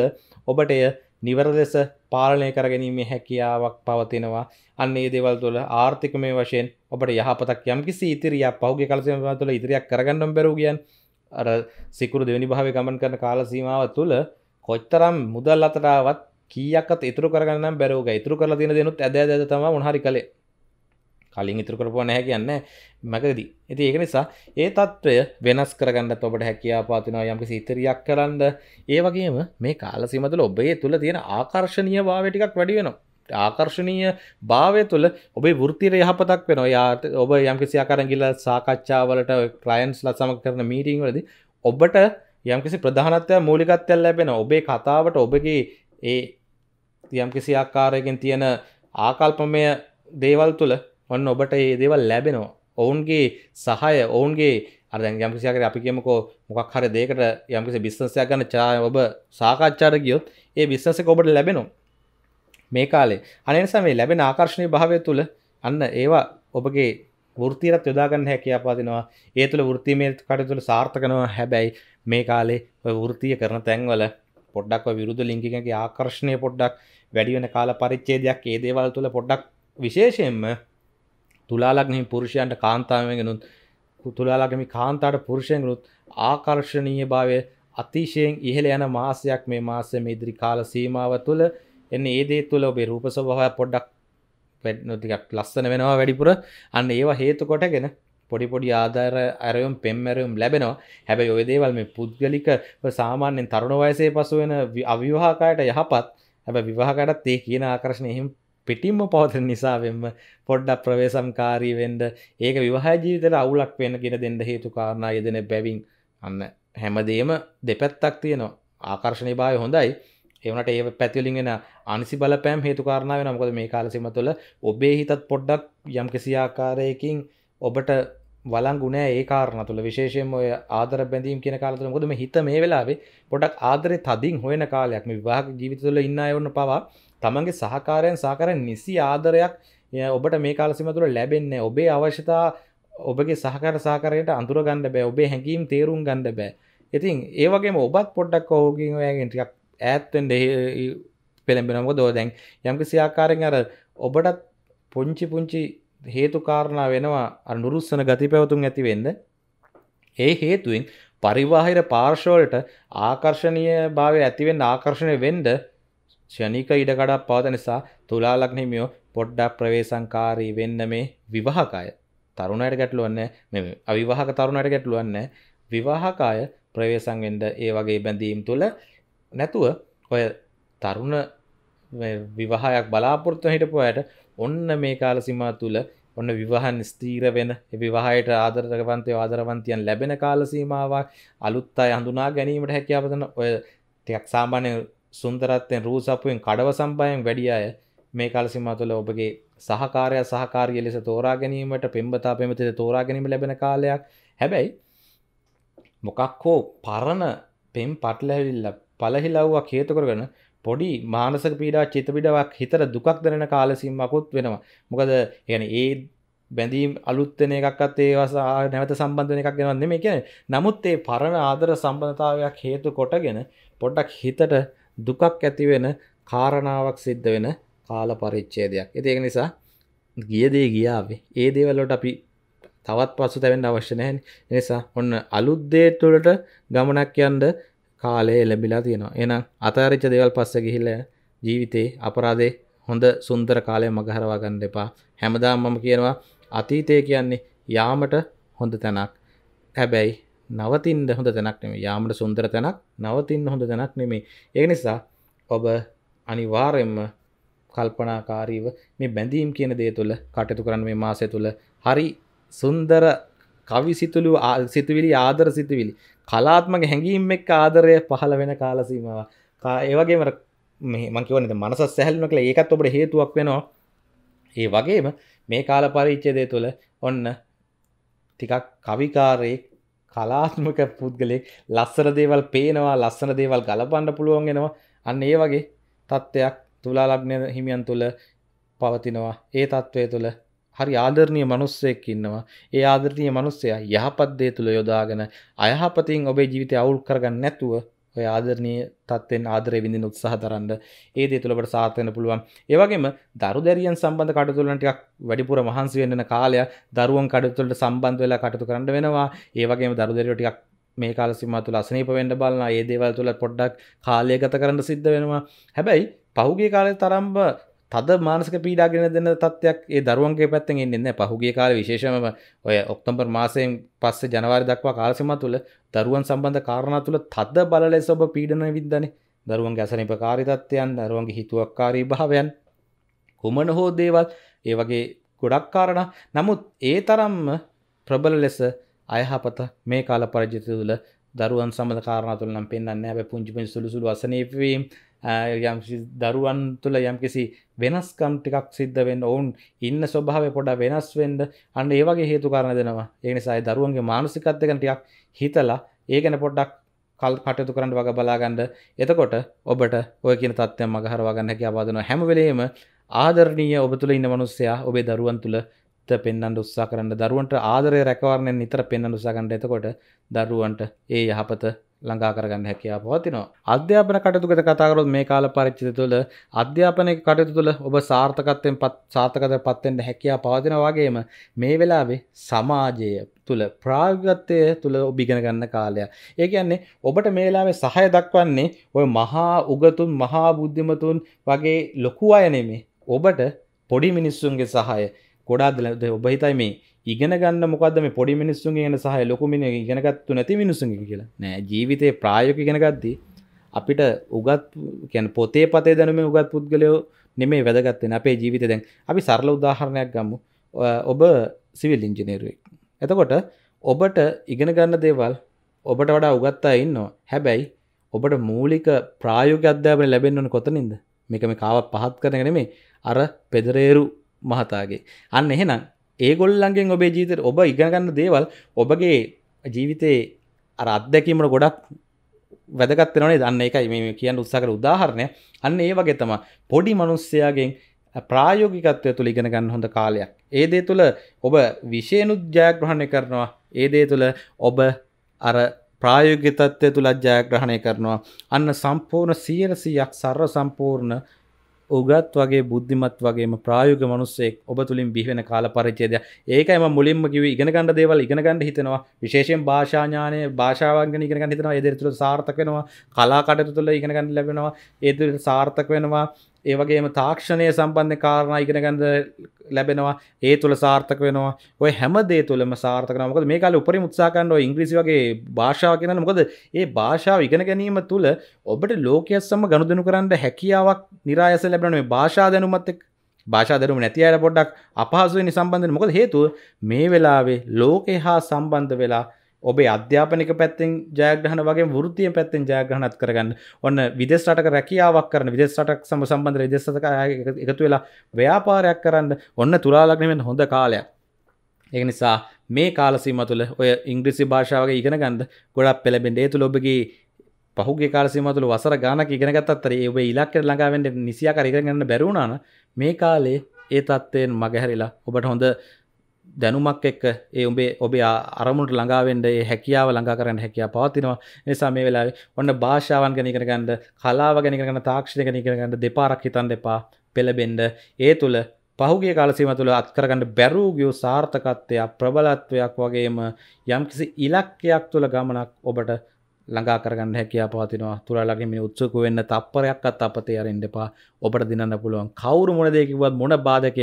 ඔබට එය නිවර ලෙස පාලනය කරගැනීමේ හැකියාවක් පවතිනවා අන්න ඒ දෙවල් තුළ ආර්ථිකමය වශයෙන් ඔබට යහපතක් යම් කිසි ඉතිරිය පෞග කලසම තුළ ඉදිරියක් කරගන්නම් බැරූගියන් අර සිකුරු දෙවැනි භාව ගමන් කරන කාලසීමාව තුළ කොච්තරම් මුදල් අතටාවත් කියක්ත් ඉතුර කරගන්න බැරෝග ඉතුර කර තින දෙනුත් ඇද ඇද තම උහරි කළේ කලින් ඉතුර කරපුව නැහැ කියන්න මැකදී ඇති ඒක නිසා ඒ තත්ත්වය වෙනස් කරගන්නත් ඔබට හැකියා පාතිනවා යම්කි සිතරියක් කරන්න ඒ වගේම මේ කාල සිමතුල ඔබේ තුළ තියෙන ආකර්ශණය භාවටිකක් වැඩි වෙනවා ආකර්ශණීය භාවය තුළ ඔබේ ෘතිර යහපතක් වෙන යාට ඔබ යම්කිසි අකරගිල සාකච්ඡාවලට ක්ලයින්ස් ල සමක් කරන මීටිං වලදි ඔබට යම්කිසි ප්‍රධානත්වය මූලිකත්වල් ලැබෙන ඔබේ කතාවට ඔබගේ ඒ යම් කිසි ආකාරයකින් තියෙන ආකල්පමය දේවල් තුළ ඔන්න ඔබට ඒ දේවල් ලැබෙනවා ඔවුන්ගේ සහය ඔවුන්ගේ අර යම්කිසිකට අපි කියමකෝ මොකක් හර දෙකට යම්කිසි බිස්නසයක් ගන්න චාය ඔබ සාකච්ඡාර ගියොත් ඒ බිස්නස ඔබට ලැබෙනවා මේ කාලේ අනිනිසා මේ ලැබෙන ආකර්ශණය භාවය තුළ අන්න ඒවා ඔබගේ ෘතිරත් යොදාගන්න හැකි අපාතිනවා ඒ තුළ ෘතිමේ කට තුළ සාර්ථකනවා හැබැයි මේ කාලේ ඔය ෘතිය කරන තැන්වල පොඩ්ඩක් විරුද්ධ ලිංගිකගේ ආකර්ශණය පොඩ්ඩක් වැඩිවෙන කාල පරිච්චේදයක් ඒ දේවල් තුළ පොඩ්ඩක් විශේෂයෙන්ම තුලාලක්නෙහි පුරුෂයන්ට කාන්තාවගෙනුත් තුලාලගමි කාන්තාට පුරුෂයගලුත් ආකර්ශණීය භාවය අතිශයෙන් ඉහළ යන මාසයක් මේ මාසම ඉදිරි කාල සීමාව තුළ එන්න ඒදේ තුළ ඔබේ රූප සභහය පොඩ්ඩක් පැත්නොතිකක් ලස්සන වෙනවා වැඩිපුර අන්න ඒවා හේතු කොටගෙන පොඩිපොඩි ආධර ඇරයුම් පෙම්මැරුම් ලැබෙනවා හැබැ ඔයදේවල් මේ පුද්ගලික සාමාන්‍යෙන් තරුණ වයසේ පසුවෙන අවිවාහකායට යහපත් හැබ විවාහකටත් ඒ කියන ආකර්ශණය එහෙම පිටිම්ම පවතන නිසාවෙන්ම පොඩ්ඩක් ප්‍රවේසම්කාරී වෙන්ඩ ඒක විවාහ ජීවිතට අවුලක් වෙන කියෙන දෙන්න හේතු කාරණා යෙදෙන බැවින් අන්න හැමදේම දෙපැත්තක් තියෙනවා ආකර්ශණය භාය හොඳයි එවනට ඒ පැතිලිගෙන අනිසි බල පෑම් හේතුකාරණාව නමුකද මේ කාලසිම තුළ ඔබේ හිතත් පොඩ්ඩක් යම් කිසි ආකාරයකින් ඔබට වලංගුණෑ ඒ කාරණ තුළ විශේෂයෙන් ඔය ආදර බැඳීම් කියන කාලතුළ මුොදම හිත මේ වෙලාවේ පොඩක් ආදරය තදින් හොයන කාලයක් මේ විවාහක ජීවිතතුල ඉන්න ඔන්න පවා තමන්ගේ සහකාරයෙන් සාකර නිසි ආදරයක් ඔබට මේ කාලසිම තුළ ලැබෙන්නේ ඔබේ අවශ්‍යතා ඔබගේ සහකර සාකරයට අඳුර ගණඩ බෑ ඔබේ හැඟීම් තේරුම් ගණඩ බෑ ඉතින් ඒවගේ ඔබත් පොඩ්ඩක් ඔහුගින් ඔයගෙන්ටික් ඇත්තෙන් පෙළඹෙනකො දෝ දැන් යම්කි සියාකාරෙන් අර ඔබටත් පුංචි පුංචි හේතුකාරණා වෙනවා නුරුස්සන ගති පැවතුම් ඇතිවෙන්න ඒ හේතුවෙන් පරිවාහිර පාර්ශවලට ආකර්ශණය භාවය ඇතිවෙන්න ආකර්ශණය වෙන්ඩ ෂනික ඉඩකඩක් පවත නිසා තුලාලක්නමියෝ පොඩ්ඩක් ප්‍රවේසංකාරී වෙන්න මේ විවාහකාය තරුණයට ගැටලුවන්න මෙ අවිවාහක තරුණයට ගැටලුවන්න විවාහකාය ප්‍රවේසංවෙන්ඩ ඒ වගේ බැඳීම් තුළ නැතුව ඔය තරුණ විවාහයක් බලාපොරත්තු හිටපු ඇයට ඔන්න මේ කාලසිමා තුළ ඔන්න විවාහන් ස්තීර වෙන විවාහයට ආදරකවන්තය ආදරවන්තියන් ලැබෙන කාලසීමාවක් අලුත් අය හඳුනා ගැනීමට හැකියාවතන ඔය ටයක් සාමානය සුන්දරත්වයෙන් රූසපුුවෙන් කඩව සම්පයෙන් වැඩිය අය මේ කාලසිමා තුළ ඔබගේ සහකාරය සහකාරය ලෙස තෝරා ගැනීමට පෙම්බතා පෙමතිද තෝරා ගැනීම ලැබෙන කාලයක් හැබැයි මොකක් හෝ පරණ පෙම් පටලැවිල්ල පලහිලව්වා කේතකරගෙන පොඩි මානසක පීඩා චිතපිඩාවක් හිතර දුකක් දරෙන කාලසිම්මකුත් වෙනවා මොකද යන ඒ බැඳීම් අලුත්තන එකක්ත් ඒවසා නැවත සම්බන්ධන එකක් ගෙනවන්න මේ කියන නමුත් ඒ පරණ ආදර සම්බඳතාවයක් හේතු කොටගෙන පොඩ්ඩක් හිතට දුකක් ඇතිවෙන කාරණාවක් සිද්ධ වෙන කාල පරිච්චේදයක් එතිඒ නිසා ගියදේ ගියාවේ ඒ දේවල්ලොට අපි තවත් පසු තැවෙන් අවශ්‍ය නැහැ නිසා ඔන්න අලුද්දේ තුළට ගමනක් යන්ඩ කාලය එලබිලා තියෙනවා එනම් අතාරිච්ච දේවල් පස්ස ගිහිල්ල ජීවිතේ අපරාදේ හොඳ සුන්දර කාලය මගහරවා ගන්න එපා හැමදාම් මම කියනවා අතීතය කියන්නේ යාමට හොඳ තැනක් හැබැයි නවතින්ද හොඳ තැනක් නෙමේ යාමට සුන්දර තැනක් නවතින්න හොඳ තැනක් නෙමේ ඒ නිසා ඔබ අනිවාරෙන්ම කල්පනාකාරීව මේ බැඳීම් කියන දේ තුළ කටයුතු කරන්න මේ මාසය තුළ හරි සුන්දර කවි සිතුළු සිතුවිලි ආදර සිතුවිලි කලාත්මක හැඟීම් එක් ආදරය පහළ වෙන කාලසීමවා ඒවගේම මංකිවනද මනස සැහල්ම කළ ඒකත් ඔබට හේතුවක් වෙනවා ඒ වගේම මේ කාල පරිච්චේදය තුළ ඔන්න ටිකක් කවිකාරයෙක් කලාත්මක පුද්ගලෙක් ලස්සර දේවල් පේනවා ලස්සන දේවල් ගලපන්න පුළුවන්ගෙනවා අන්න ඒ වගේ තත්ත්වයක් තුලාලක්නය හිමියන් තුළ පවතිනවා ඒ තත්ත්වය තුළ හරි ආදරණය මනුස්සයෙක් ඉන්නවා ඒ ආදරණය මනුස්සයා යහපත්දේ තුළ යොදාගෙන අයහපතින් ඔබේ ජීවිතය අවුල් කරගන්න නැතුව ඔය ආදරණය තත්වෙන් ආදරය විඳින් උත්සාහ කරන්න ඒ දේ තුළට සාර්ථයන පුළුවන් ඒවගේම දරු දැරියන් සම්බඳ කටතුලටක් වැඩිපුර මහන්සි වෙන්න කාලය දරුවන් කඩතුලට සම්බන්ධ වෙලා කටතු කරන්න වෙනවා ඒවගේ දරු දෙරටක් මේ කාල සිම තුළ අසනීප වෙන්ඩ බලන්න ඒ දේවල් තුළ පොඩ්ඩක් කාලය ගත කරන්න සිද්ධ වෙනවා හැබැයි පහුගේ කාලය තරම්බ තද මානසක පීඩාගෙන දෙන තත්ත්වයක් ඒ දරුවන්ගේ පැත්තෙන් එන්නේ නැහැ. පහුගිය කාලේ විශේෂම ඔය ඔක්තෝබර් මාසයෙන් පස්සේ ජනවාරි දක්වා කාලසීමා තුළ දරුවන් සම්බන්ධ කාරණා තුළ තද බල ලෙස ඔබ පීඩන වින්දනේ. දරුවන්ගේ අසනීපකාරී තත්ත්වයන්, දරුවන්ගේ හිතුවක්කාරී භාවයන් කුමන හෝ දේවල් ඒ වගේ ගොඩක් කාරණා. නමුත් ඒ තරම්ම ප්‍රබල ලෙස අයහපත මේ කාල පරිජිත තුළ දරුවන් සම්බන්ධ කාරණා තුළ නම් පෙන්වන්නේ නැහැ. පුංචි පුංචි සුළු සුළු අසනීපවීම් යම් දරුවන් තුළ යම්කිසි වෙනස්කම් ටිකක් සිද්ධ වෙන්න ඔවුන් ඉන්න ස්වභාව පොඩ වෙනස් වෙන්ඩ අන්න ඒවගේ හේතු කරණ දෙනවා ඒනිසායි දරුවන්ගේ මානසිකත්යකන ටියක් හිතලා ඒ ගැන පොඩ්ඩක් කල් කටයුතු කරන්න වග බලාගන්න එතකොට ඔබට ඔය කියන තත්ත්ය මගහරවාගන්න හැකි අබාදන හැමවලේම ආදරණීය ඔබ තුළ ඉන්න මනුස්සයා ඔබේ දරුවන් තුළ පෙන්න්න උත්සා කරන්න දරුවන්ට ආදරය රැකවරණය නිතර පෙන්න්න උසාගන්න එතකොට දරුවන්ට ඒ යහපත ළඟා කරගන්න හැකියාව පවතිනවා. අධ්‍යාපන කටයුතු ගැන කතා කරොත් මේ කාල පරිච්ඡේදය තුළ අධ්‍යාපන කටයුතු තුළ ඔබ සාර්ථකත්වයෙන් සාර්ථකත්වයට පත් වෙන්න හැකියාව පවතිනා වගේම මේ වෙලාවේ සමාජය තුළ ප්‍රාගත්වය තුළ ඔබ ඉගෙන ගන්න කාලය. ඒ කියන්නේ ඔබට මේ වෙලාවේ සහය දක්වන්නේ ඔය මහා උගතුන් මහා බුද්ධිමතුන් වගේ ලොකු අය නෙමෙයි. ඔබට පොඩි මිනිස්සුන්ගේ සහය ගොඩාක් ඔබ හිතයි මේ ඉගෙන ගන්න මොකද මේ පොඩි මිනිස්සුන් ගෙන සහ ලොකුමින ඉගෙනගත්තු නැති මිනිසුන් කියලා නෑ ජීවිතය ප්‍රායෝක ඉගෙනගත්දී අපිට උගත් කැන පොතේ පතේ දැනම උගත් පුද්ගලයෝ නෙමේ වැදගත්තෙන අපේ ජීවිත දැන් අපි සරල උදාහරණයක් ගම්මු ඔබ සිවිල් ඉංජිනේරුවෙක් එතකොට ඔබට ඉගෙන ගන්න දේවල් ඔබට වඩා උගත්තා ඉන්නවා හැබැයි ඔබට මූලික ප්‍රායෝග අධ්‍යාපන ලැබෙන්වන කොතනින්ද මේක මේ කාවත් පහත් කරනගෙන මේ අර පෙදරේරු මහතාගේ අන්න එහෙනම් ඒගොල්ලන්ගෙන් ඔබේ ජීතර ඔබ ඉගගන්න දේවල් ඔබගේ ජීවිතයේ අර අත්දැකීමට ගොඩක් වැදගත්වෙනේ දන්න එකයි මේ කියන්න උත්සාකර උදාහරණය අන්න ඒ වගේ තම පොඩි මනුස්සයාගෙන් ප්‍රායෝගිකත්වය තුළ ඉගෙන ගන්න හොඳ කාලයක් ඒදේ තුළ ඔබ විශයනුත් ජයග්‍රහණය කරනවා ඒදේ තුළ ඔබ අර ප්‍රායෝගිතත්වය තුළත් ජයග්‍රහණය කරනවා අන්න සම්පූර්ණ සියලසියක් සර්ව සම්පූර්ණ උගත් වගේ බුද්ධිමත් වගේ ප්‍රායෝග මනුස්සෙක් ඔබ තුළින් බිහිවෙන කාල පරිචේදය ඒකම මුලින්ම කිව ඉගෙන ගන්න දේවල් ඉගෙන ගන්න හිතෙනවා විශේෂයෙන් භාෂාඥානය භාෂාවන්ගෙන ඉගෙන ගන්න හිතනවා එදිරිතුළ සාර්ථක වෙනවා කලා කටයුතු තුළ ඉගෙන ගන්න ලැබෙනවා ඒතුළ සාර්ථක වෙනවා ඒවගේම තාක්ෂණය සම්බන්ධ කාරණ ඉගෙනගඳ ලැබෙනවා ඒ තුළ සාර්ථක වෙනවා ඔය හැමදේ තුළම සාර්ථකනමක මේ කාල උපරි මුත්සාකන්ඩෝ ඉංග්‍රීසි වගේ භාෂාව කියෙන මොකද ඒ භාෂාව ඉගෙන ගැනීම තුළ ඔබට ලෝකයත් සම ගනුදනු කරන්න හැකියාවක් නිරායස ලැබෙන මේ භාෂා දැනුමත්තෙක් භාෂාදරුම නැති අයට පොඩ්ඩක් අපහසුවනි සම්බන්ධන මොකද හේතුව මේ වෙලාවේ ලෝකෙ හා සම්බන්ධ වෙලා ඔබේ අධ්‍යාපනික පැත්තෙන් ජයග්‍රහන වගේ වෘතිය පැත්තෙන් ජයග්‍රහණත් කරගන්න ඔන්න විදෙස්ටක රැකියාවක් කරන විදෙස්ටක් සම සම්බන්ධ විදෙසක එකතු වෙලා ව්‍යාපාරයක් කරන්න ඔන්න තුලාලක්නෙමෙන් හොඳ කාලයක් ඒ නිසා මේ කාලසීම තුළ ඔය ඉංග්‍රිසි භාෂාවගේ ඉගෙන ගන්ද ගොඩක් පෙළබෙන්ට ඒ තුළ ඔබගේ පහුගේ කාලසීම තුළ වසර ගානක් ඉගෙනගත්තත්තරේ ඔබ ඉලක්කට ළඟාවෙන්ට නිසියා කර ඉගෙන ගන්න බැරුණාන මේ කාලේ ඒ තත්ත්වයෙන් මගහැරිලා ඔබට හොඳ දැනුමක් එක්ක ඒ උඹේ ඔබේ අරමුණට ළඟාවෙන්ඩ ඒ හැකියාව ළඟා කරන්න හැකියා පවතිනවා නිසා මේ වෙලා ඔන්න භාෂාවන් ගැනිකර ගණඩ කලාව ගැනිකරන තාක්ෂණ ගැනිකරගන්න දෙපාරක් හිතන් දෙපා පෙළබෙන්ඩ ඒ තුළ පහුගේ කාලසීම තුළ අත්කරගන්න බැරූගියෝ සාර්ථකත්වයක් ප්‍රබලත්වයක් වගේම යම්කිසි ඉලක්කයක් තුළ ගමනක් ඔබට ළඟා කරගන්න හැකියා පවතිනවා තුරලගේ මේ උත්සුක වෙන්න තප්පරයක්වත් අපතේ අරින්න එපා. ඔබට දිනන්න පුළුවන්. කවුරු මොන දේ කිව්වත් මොන බාධකයක්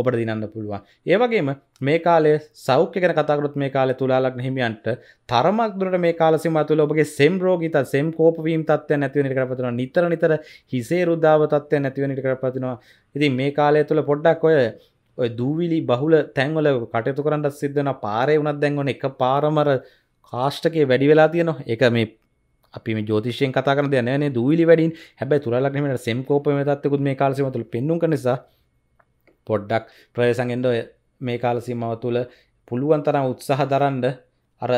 ඔබට දිනන්න පුළුවන්. ඒ වගේම මේ කාලේ සෞඛ්‍ය ගැන කතා කරොත් මේ කාලේ තුලාලග්න හිමියන්ට තරමක් දුරට මේ කාල සීමාව තුළ ඔබගේ සෙම් රෝගීතා සෙම් කෝප වීම තත්ත්වයන් නැති වෙන ඉඩකඩ පතිනවා. නිතර නිතර හිසේ රුධාව තත්ත්වයන් නැති වෙන ඉඩකඩ පතිනවා. ඉතින් මේ කාලය තුළ පොඩ්ඩක් ඔය ඔය දූවිලි බහුල තැන්වල කටයුතු කරන්නත් සිද්ධ වෙනවා. පාරේ වුණත් දැන් ඔන්න එක පාරමර කාෂ්ටකේ වැඩි වෙලා තියෙනවා ඒක මේ අපි මේ ජෝතිෂයෙන් කතා කරන දෙයක් නෑ නේ දූවිලි වැඩිින් හැබැයි තුලා ලග්නෙ මෙන්න සෙම් කෝපම තත්ත්වකුත් මේ කාලසීම තුළ පෙන්වුම් කරන නිසා පොඩ්ඩක් ප්‍රවේශයෙන් ඔය මේ කාලසීමාව තුළ පුළුවන් තරම් උත්සාහ දරන්න අර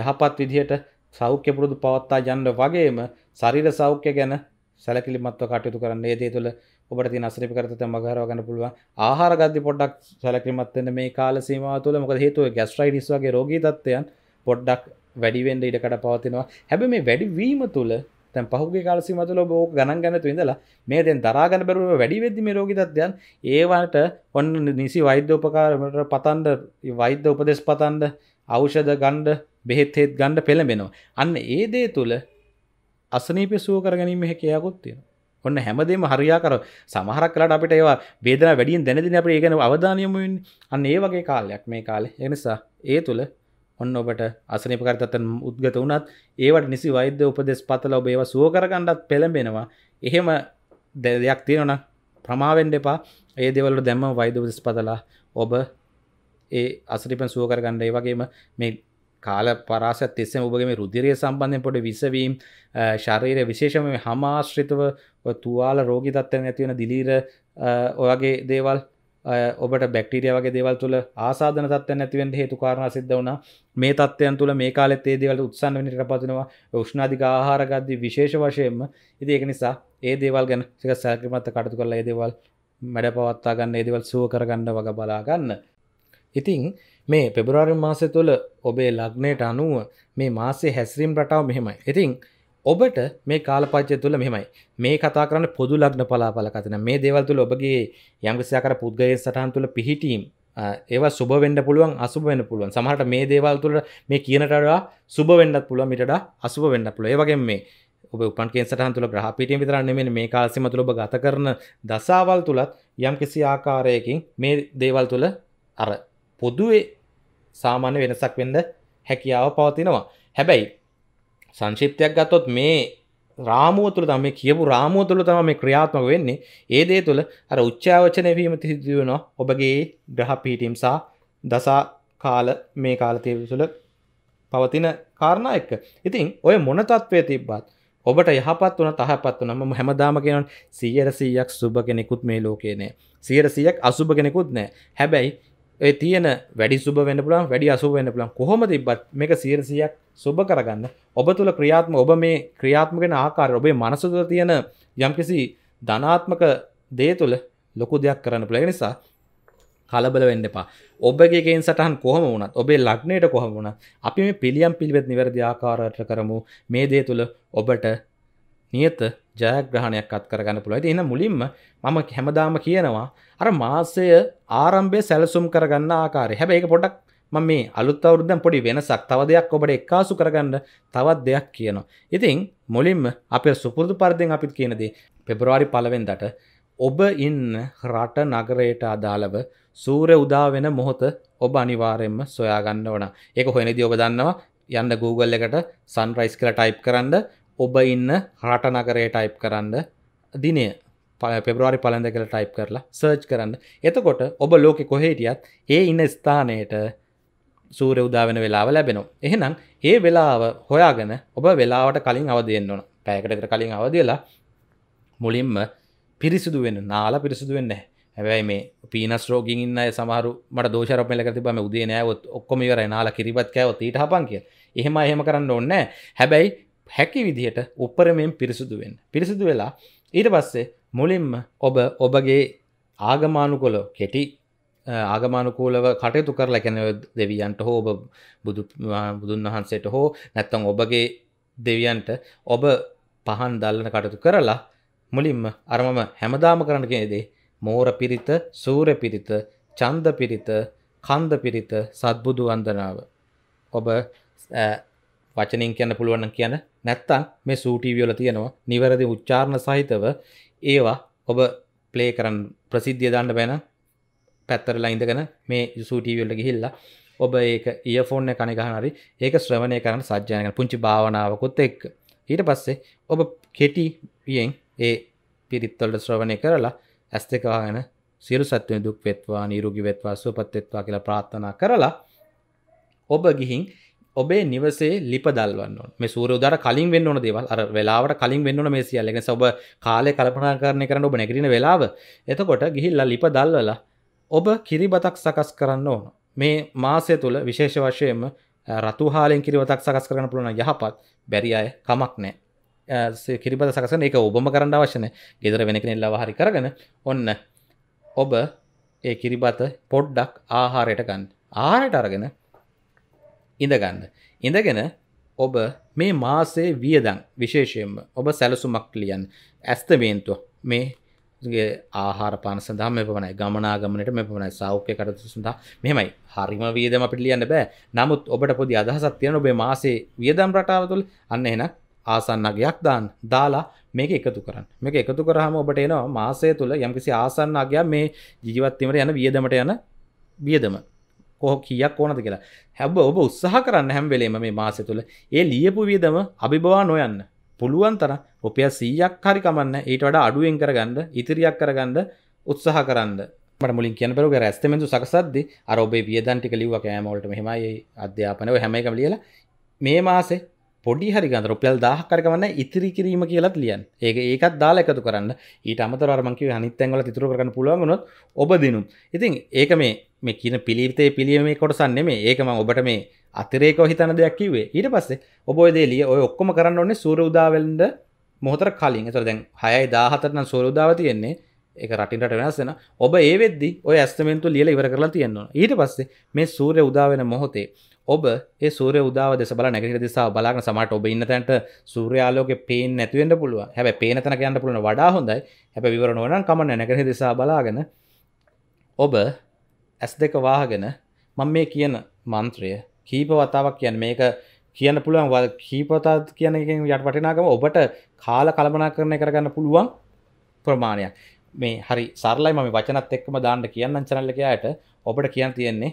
යහපත් විදිහට සෞඛ්‍ය පුරුදු පවත්තා යන්න වගේම ශරීර සෞඛ්‍ය ගැන සැලකිලිමත්ව කටයුතු කරන්න ඒ දේ තුළ ඔබට නස්්‍රි කරත මගහරවගන්න පුළුවන් ආහාර ගදදි පොඩ්ඩක් සැලකිමත්වෙන්න මේ කාල සීම තුළ මොක හේතුව ගැස්ට්‍රයි නිස්වාගේ රෝගී තත්වයන් පොඩ්ඩක් වැඩිවෙන්ඩ ඉඩකට පවතිනවා හැබ මේ වැඩිවීම තුළ තැන් පහුගේ කාලසිමතුල බෝක ගණන් ගැනතු ඉඳලා මේ දැන් දරාගන්න බැරුව වැඩිවෙද්දි මේ රෝගිතත්යන් ඒවාට ඔන්න නිසි වෛද්‍යෝපකාරමට පතන්ඩ වෛද්‍ය උපදෙස් පතන්ඩ අවෂද ගණ්ඩ බෙහෙත් හෙත් ගණ්ඩ පෙළඹෙනවා අන්න ඒදේ තුළ අසනීප සුව කරගැනීම හැකයාකුත් තියෙන ඔන්න හැමදේම හරියා කර සමහරක් කලට අපිට ඒවා බේදනා වැඩියෙන් දැනදින අපට ඒගන අවධානයමුන් අන්න ඒ වගේ කාලයක් මේ කාලේ එනිසා ඒ තුළ ඔන්න ඔබට අසනපකරතත්තන් උද්ගත වනත් ඒවට නිසි වෛද්‍ය උපදෙස් පතල ඔබේව සුවකරගණ්ඩත් පෙළඹෙනවා එහෙම දෙයක් තියෙනන ප්‍රමාවෙන්ඩ එපා ඒ දෙවලට දැම්ම වෛදපදෙස් පතලා ඔබ ඒ අසරිපන් සුවකරගණ්ඩ ඒ වගේම මේ කාල පරාස තිස්සම ඔබගේ රුදිරය සම්බන්ධය පොට විසවීම් ශරීරය විශේෂම හමාශ්‍රිතව තුවාල රෝගි තත්වන ඇතිවෙන දිලීර ඔයගේ දේවල් ඔබට බැක්ටීරිය වගේ දේවල් තුළ ආසාධන තත්ව ඇතිවෙන් හේතු කාරණ සිද්ධ වුණ මේ තත්වයන් තුළ මේ කාලෙත් ඒ දේවල් උත්සන් වනිට පතිනවා උෂ්නාධික ආහාරගද්දි විශේෂ වශයෙන්ම ඉති ඒක නිසා ඒ දේවල් ගැන සික සැකිමත්ත කටතු කරලා ඒදේවල් මැඩ පවත්තා ගන්න ඒදවල් සුව කරගන්න වග බලාගන්න. ඉතිං මේ පෙබරාරි මාසය තුළ ඔබේ ලග්නයට අනුව මේ මාසේ හැස්රීම් රටාව මෙහෙමයි. ඉතිං ඔබට මේ කාලපච්චය තුළ මෙමයි මේ කතා කරන්න පොදු ලක්න පලාපල කතන මේ දේවල් තුළ ඔබගේ යංගසයාකර පුද්ගය සටහන් තුළ පිහිටීම් ඒව සුබ වෙන්ඩ පුළුවන් අසුබ වෙන්න පුළුවන් සමහට මේ දේවල් තුළ මේ කියනටඩා සුබ වෙන්ඩත් පුළුව මිට අසුබ වෙන්න පුළුව ඒවගේ මේ ඔබ උපන්ගේ සටහන් තුළ ග්‍රහපිටිය විතරන්න මෙ මේ කාසිම තුළ ඔබ ගත කරන දසාවල් තුළත් යම් කිසි ආකාරයකින් මේ දේවල් තුළ අර පොදුවේ සාමාන්‍ය වෙනසක් වෙන්ඩ හැකියාව පවතිනවා හැබැයි සංශිප්තයක් ගත්තොත් මේ රාමුව තුළ තම කියපු රාමුව තුළ තම මේ ක්‍රියාත්මක වෙන්නේ ඒ දේ තුළ අර උච්චාවචනය වීම තිසිදුවනවා ඔබගේ ග්‍රහ පිහිටීම් සහ දසා කාල මේ කාලතයසුල පවතින කාරණ එක්ක ඉතින් ඔය මොන තත්වය තිබ්බත් ඔබට යහපත් වන තහපත් වනම හැමදාම කියෙනන් සියර සීයක් සුභ කෙනෙකුත් මේ ලෝකේ නෑ සියර සියක් අසුභ කෙනෙකුත් නෑ හැබැයි ඒ තියෙන වැඩි සුබ වෙන පුළන් වැඩි අසු වෙන පුළන් කොහොම තිබත් මේක සීරසියක් සුබ කරගන්න ඔබ තුළ ක්‍රියාත්ම ඔබ මේ ක්‍රියාත්මගෙන ආකාර ඔබේ මනසුද තියෙන යම්කිසි ධනාත්මක දේ තුළ ලොකු දෙයක් කරන්න පුළ නිසා කලබල වෙන්න එපා ඔබගේෙන් සටහන් කොහම වුණත් ඔබේ ලක්නයට කොහම වුණ අපි මේ පිළියම් පිළිවෙත් නිවැරදි ආකාරයට කරමු මේ දේ තුළ ඔබට නියත ජයග්‍රහණයක් අත් කරගන්න පුළුව එන්න මුලින්ම මම හැමදාම කියනවා අර මාසය ආරම්භය සැලසුම් කරගන්න ආකාරය හැබැ එක පොඩක් ම මේ අලුත් අවුරුද්දන් පොඩි වෙනසක් තව දෙයක් ඔබට එක්කාසු කරගන්න තවත් දෙයක් කියනවා. ඉතින් මුලින්ම අපේ සුපුරදු පරිදිෙන් අපිත් කියනදී පෙබරවාරි පලවෙන්දට ඔබ ඉන්න රට නගරයට අදාළව සූරය උදාවෙන මොහොත ඔබ අනිවාරයෙන්ම සොයාගන්න වන එක හොනදි ඔබ දන්නවා යන්න Google එකට සන්රයිස් කළ ටයිප් කරන්න ඔබ ඉන්න හට නගරේ ටයිප් කරන්න දිනය පෙබරවාරි පලඳ කළ ටයිප් කරලා සර්ච් කරන්න එතකොට ඔබ ලෝකෙ කොහේටියත් ඒ ඉන්න ස්ථානයට සූර උදාවෙන වෙලාව ලැබෙනවා එහෙනම් ඒ වෙලාව හොයාගෙන ඔබ වෙලාවට කලින් අවදයෙන් ඕන පැයකටතර කලින් අවදලා මුලින්ම පිරිසිදු වෙන නාලා පිරිසිදු වෙන්න හැබැයි මේ පීනස් රෝගින් ඉන්න සමහරු මට දෝෂරපමල කරතිබම උදේ නෑවත් ඔක්කොම ඉවර නාලා කිරිපත් කෑවත් ඊට හපන් කිය එහෙම එහෙම කරන්න ඕන්න හැබැයි හැකි විදිහට උපරමයෙන් පිරිසුදුවෙන් පිරිසිදු වෙලා ඊට පස්සේ මුලින්ම ඔබ ඔබගේ ආගමානුකොලො කෙටි ආගමානුකූලව කටයුතු කරලා කැනව දෙවියන්ට හෝ ඔබ බුදු බුදුන් වහන්සේට හෝ නැත්තං ඔබගේ දෙවියන්ට ඔබ පහන් දල්ලන කටතු කරලා මුලින්ම අරමම හැමදාම කරන්න කෙනෙදේ මෝර පිරිත සූර පිරිත චන්ද පිරිත කන්ද පිරිත සත්බුදු වන්දනාව ඔබ වචනින් කියන්න පුළුවන් කියන නැත්තන් මේ සූටීවියල තියෙනවා නිවැරදි උච්චාරණ සහිතව ඒවා ඔබ ප්ලේ කරන්න ප්‍රසිද්ධිය දන්න බැන පැත්තරලා ඉඳගෙන මේ සූටීවල්ල ගිහිල්ලා ඔබ ඒක ඉයෆෝන්න කණගහනරි ඒක ශ්‍රවණය කරන්න සජ්‍යයන පුංචි භාවනාවකුත් එක් ඊට පස්සේ ඔබ කෙටිියෙන් ඒ පිරිත්තොල්ට ශ්‍රවණය කරලා ඇස් දෙකවාගෙන සිරු සත්වය දුක් වෙත්වා නීරුගි වෙත්වා සුපත්වෙත්වා කියලා ප්‍රාත්ථනා කරලා ඔබ ගිහින් ඔබේ නිවසේ ලිපදල්වන්න මේ සූරෝදර කලින් වෙන්න ඕන දේවල් අර වෙලාවට කලින් වෙන්න මේ සියල්ල ගැන ඔබ කාලේ කල්පනා කරන කරන්න ඔබ නැගිටින වෙලාව එතකොට ගිහිල්ලා ලිප දල්වලා ඔබ කිරිබතක් සකස් කරන්න ඕන මේ මාසය තුල විශේෂ වශයෙන්ම රතු හාලෙන් කිරිබතක් සකස් කරන්න පුළුවන් යහපත් බැරි අය කමක් නැහැ කිරිබද සකසන එක ඔබම කරන්න අවශ්‍යන ගෙදර වෙන කෙනෙල්ලා හරි කරගන ඔන්න ඔබ ඒ කිරිබත පොඩ්ඩක් ආහාරයට ගන්න ආහාරයට අරගෙන ඉඳගන්න. ඉඳගෙන ඔබ මේ මාසේ වියදං විශේෂයෙන්ම ඔබ සැලසුමක් ලියන් ඇස්තවේන්තුව මේ ආහාරපාන සඳහම පමණයි ගමනාගමනට මෙ පමණයි සෞඛ්‍ය කරතු සඳහා මෙමයි හරිම වියදම අපිට ලියන්න බෑ නමුත් ඔබට පොදි අදහසක් තියෙන ඔබේ මාසේ වියදම් රටාව තුළ අන්න එහෙනක් ආසන්නගයක් දාන් දාලා මේක එකතු කරන්න මේක එකතු කරහම ඔබට එනවා මාසය තුළ යම්කිසි ආසන්න අගයක් මේ ජීවත්වීමට යන වියදමට යන වියදම කොහ කියක් ඕනද කියලා හැබ ඔබ උත්සාහ කරන්න හැම්වෙලේම මේ මාසය තුළ ඒ ලියපු වියදම අභිබවා නොයන්න පුළුවන් තර රුපිය සීයක් හරි කමන්න ඊට වඩා අඩුවෙන් කරගන්න ඉතිරියක් කරගන්න උත්සාහ කරන්න මුලින් කියනපරු රැස්තමෙන්තු සකසද්දි අරඔබේ වියදන්ටික ලිව කෑමවලට මෙහමයි අධ්‍යාපනව හැමයි කම ලියලා මේ මාසේ පොඩි හරි ගන්න රුපියල් දාහකරගවන්න ඉතිරි කිරීම කියලත් ලියන් ඒ ඒකත් දාලා එකතු කරන්න ඊට අමතරමංකිව අනිත්තැන්වල තිතුර කරන පුළුවන්ගනොත් ඔබ දිනුම් ඉතින් ඒක මේ මේ කියන පිළිවිතේ පිළියීමේ කොටසන්නේ මේ ඒකම ඔබට මේ අතිරේක හිතන දෙයක් කිවේ ඊට පස්සේ ඔබෝදේලිය ඔය ඔක්කොම කරන්න ඔන්නේ සූර උදාවල්ද මොහතර කලින් එතර දැන් හයයි දාහතරන සූරදාව තියෙන්නේ එක රටින්ට වෙනස්සෙන ඔබ ඒවෙදදි ඔය ඇස්තමෙන්තු ලියල ඉවර කරලා තියෙන්නවා ඊට පස්සේ මේ සූරය උදාවෙන මොහොතේ ඔබ ඒ සූරය උදාව දෙසබල නැගට දිසා බලාගන සමට ඔබ ඉන්න තැන්ට සූරයාලෝක පේෙන් නැතිවෙන්ට පුළුව හැබ පේනතන කියන්න පුළුව වඩා හොඳයි හැබ විවරණුවන කමන නැගට දිසා බලාගෙන ඔබ ඇස් දෙක වාහගෙන මං මේ කියන මන්ත්‍රය කීප වතාවක් කියන් මේක කියන්න පුළුවන් වල් කීපතාත් කියන එකින් යට වටිනාකම ඔබට කාල කළමනා කරණය කරගන්න පුළුවන් ප්‍රමාණයක් මේ හරි සරලයි මම වචනත් එක්කම දාන්න කියන්න චනල්ලකයායට ඔබට කියන්න තියෙන්නේ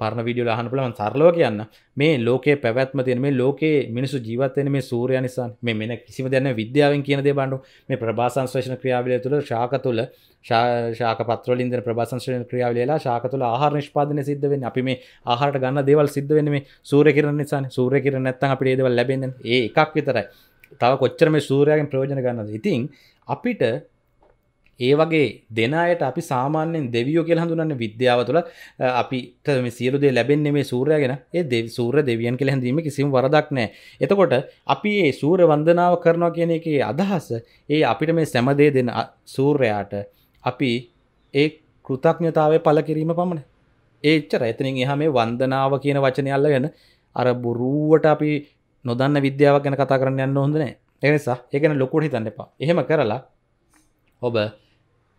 පරණ විඩියෝ අහන පුලන් සරලෝ කියන්න මේ ලෝකේ පැවැත්ම තියෙන මේ ලෝකේ මිනිසු ජීවත්වෙන මේ සූරය නිසා මේ මෙන කිසිම දැන විද්‍යාවෙන් කියන දේ බණ්ඩු මේ ප්‍රභාසංශ්‍රේෂණ ක්‍රියාවලිය තුළ ශාක තුළ ශාක පත්‍රලින් දෙන ප්‍රභාසංශ්‍රේෂණ ක්‍රියාවලියලා ශාක තුළ ආහාර නිෂ්පාදනය සිද්ධ වෙන්නේ අපි මේ ආහාරට ගන්න දේවල් සිද්ධ වෙන්නේ මේ සූර්ය කිරණ නිසානේ සූර්ය කිරණ නැත්තම් අපිට ඒ දේවල් ලැබෙන්නේ ඒ එකක් විතරයි තව කොච්චර මේ සූර්යාගෙන් ප්‍රයෝජන ගන්නද ඉතින් අපිට ඒ වගේ දෙන අයට අපි සාමාන්‍යෙන් දෙවියෝ කියල හඳුනන්න විද්‍යාව තුළ අපිට සියලුදේ ලැබෙන්නේ මේ සූරයගෙන ඒ දෙව සූර දෙවියන් කෙළ හැඳීම කිසිම වරදක් නෑ එතකොට අපි ඒ සූර වන්දනාව කරනවා කියන එක අදහස ඒ අපිට මේ සැමදේ දෙන සූර්යාට අපි ඒ කෘතඥතාව පල කිරීම පමණ ඒච්චර එතනින් එහා මේ වන්දනාව කියන වචනයල්ල ගැන අර බුරුවට අපි නොදන්න විද්‍යාව ගැන කතා කරන්න යන්න හොඳනෑ එනිසා ඒගැන ලොකුට හිතන්න එපා එහෙම කරලා ඔබ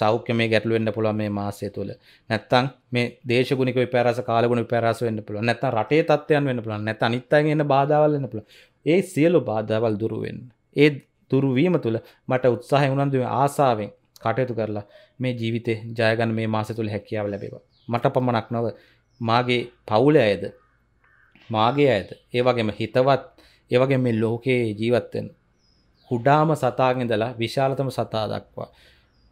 සෞඛ්‍ය මේ ගැටලුවෙන්න්න පුළුව මේ මාසය තුළ නැත්තං මේ දේශගුණික පැරස කාලගුණ පැරස වන්න පුළ නැත රටේ තත්වයන් වන්න පුළන් නැත අනිත්තයි එන්න බාධාවල්ලන්න පුළ ඒ සියලු බාධාවල් දුරුවෙන් ඒ දුරුවීම තුළ මට උත්සාහ උනන්දුව ආසාාවෙන් කටයුතු කරලා මේ ජීවිතය ජයගන මේ මාස තුළ හැකියාව ලැබේවා මට පමණක් නොව මාගේ පවුල ඇයද මාගේ ඇද ඒවගේම හිතවත් ඒවගේ මේ ලෝකයේ ජීවත්වෙන් කුඩාම සතාගෙදලා විශාලතම සතා දක්වා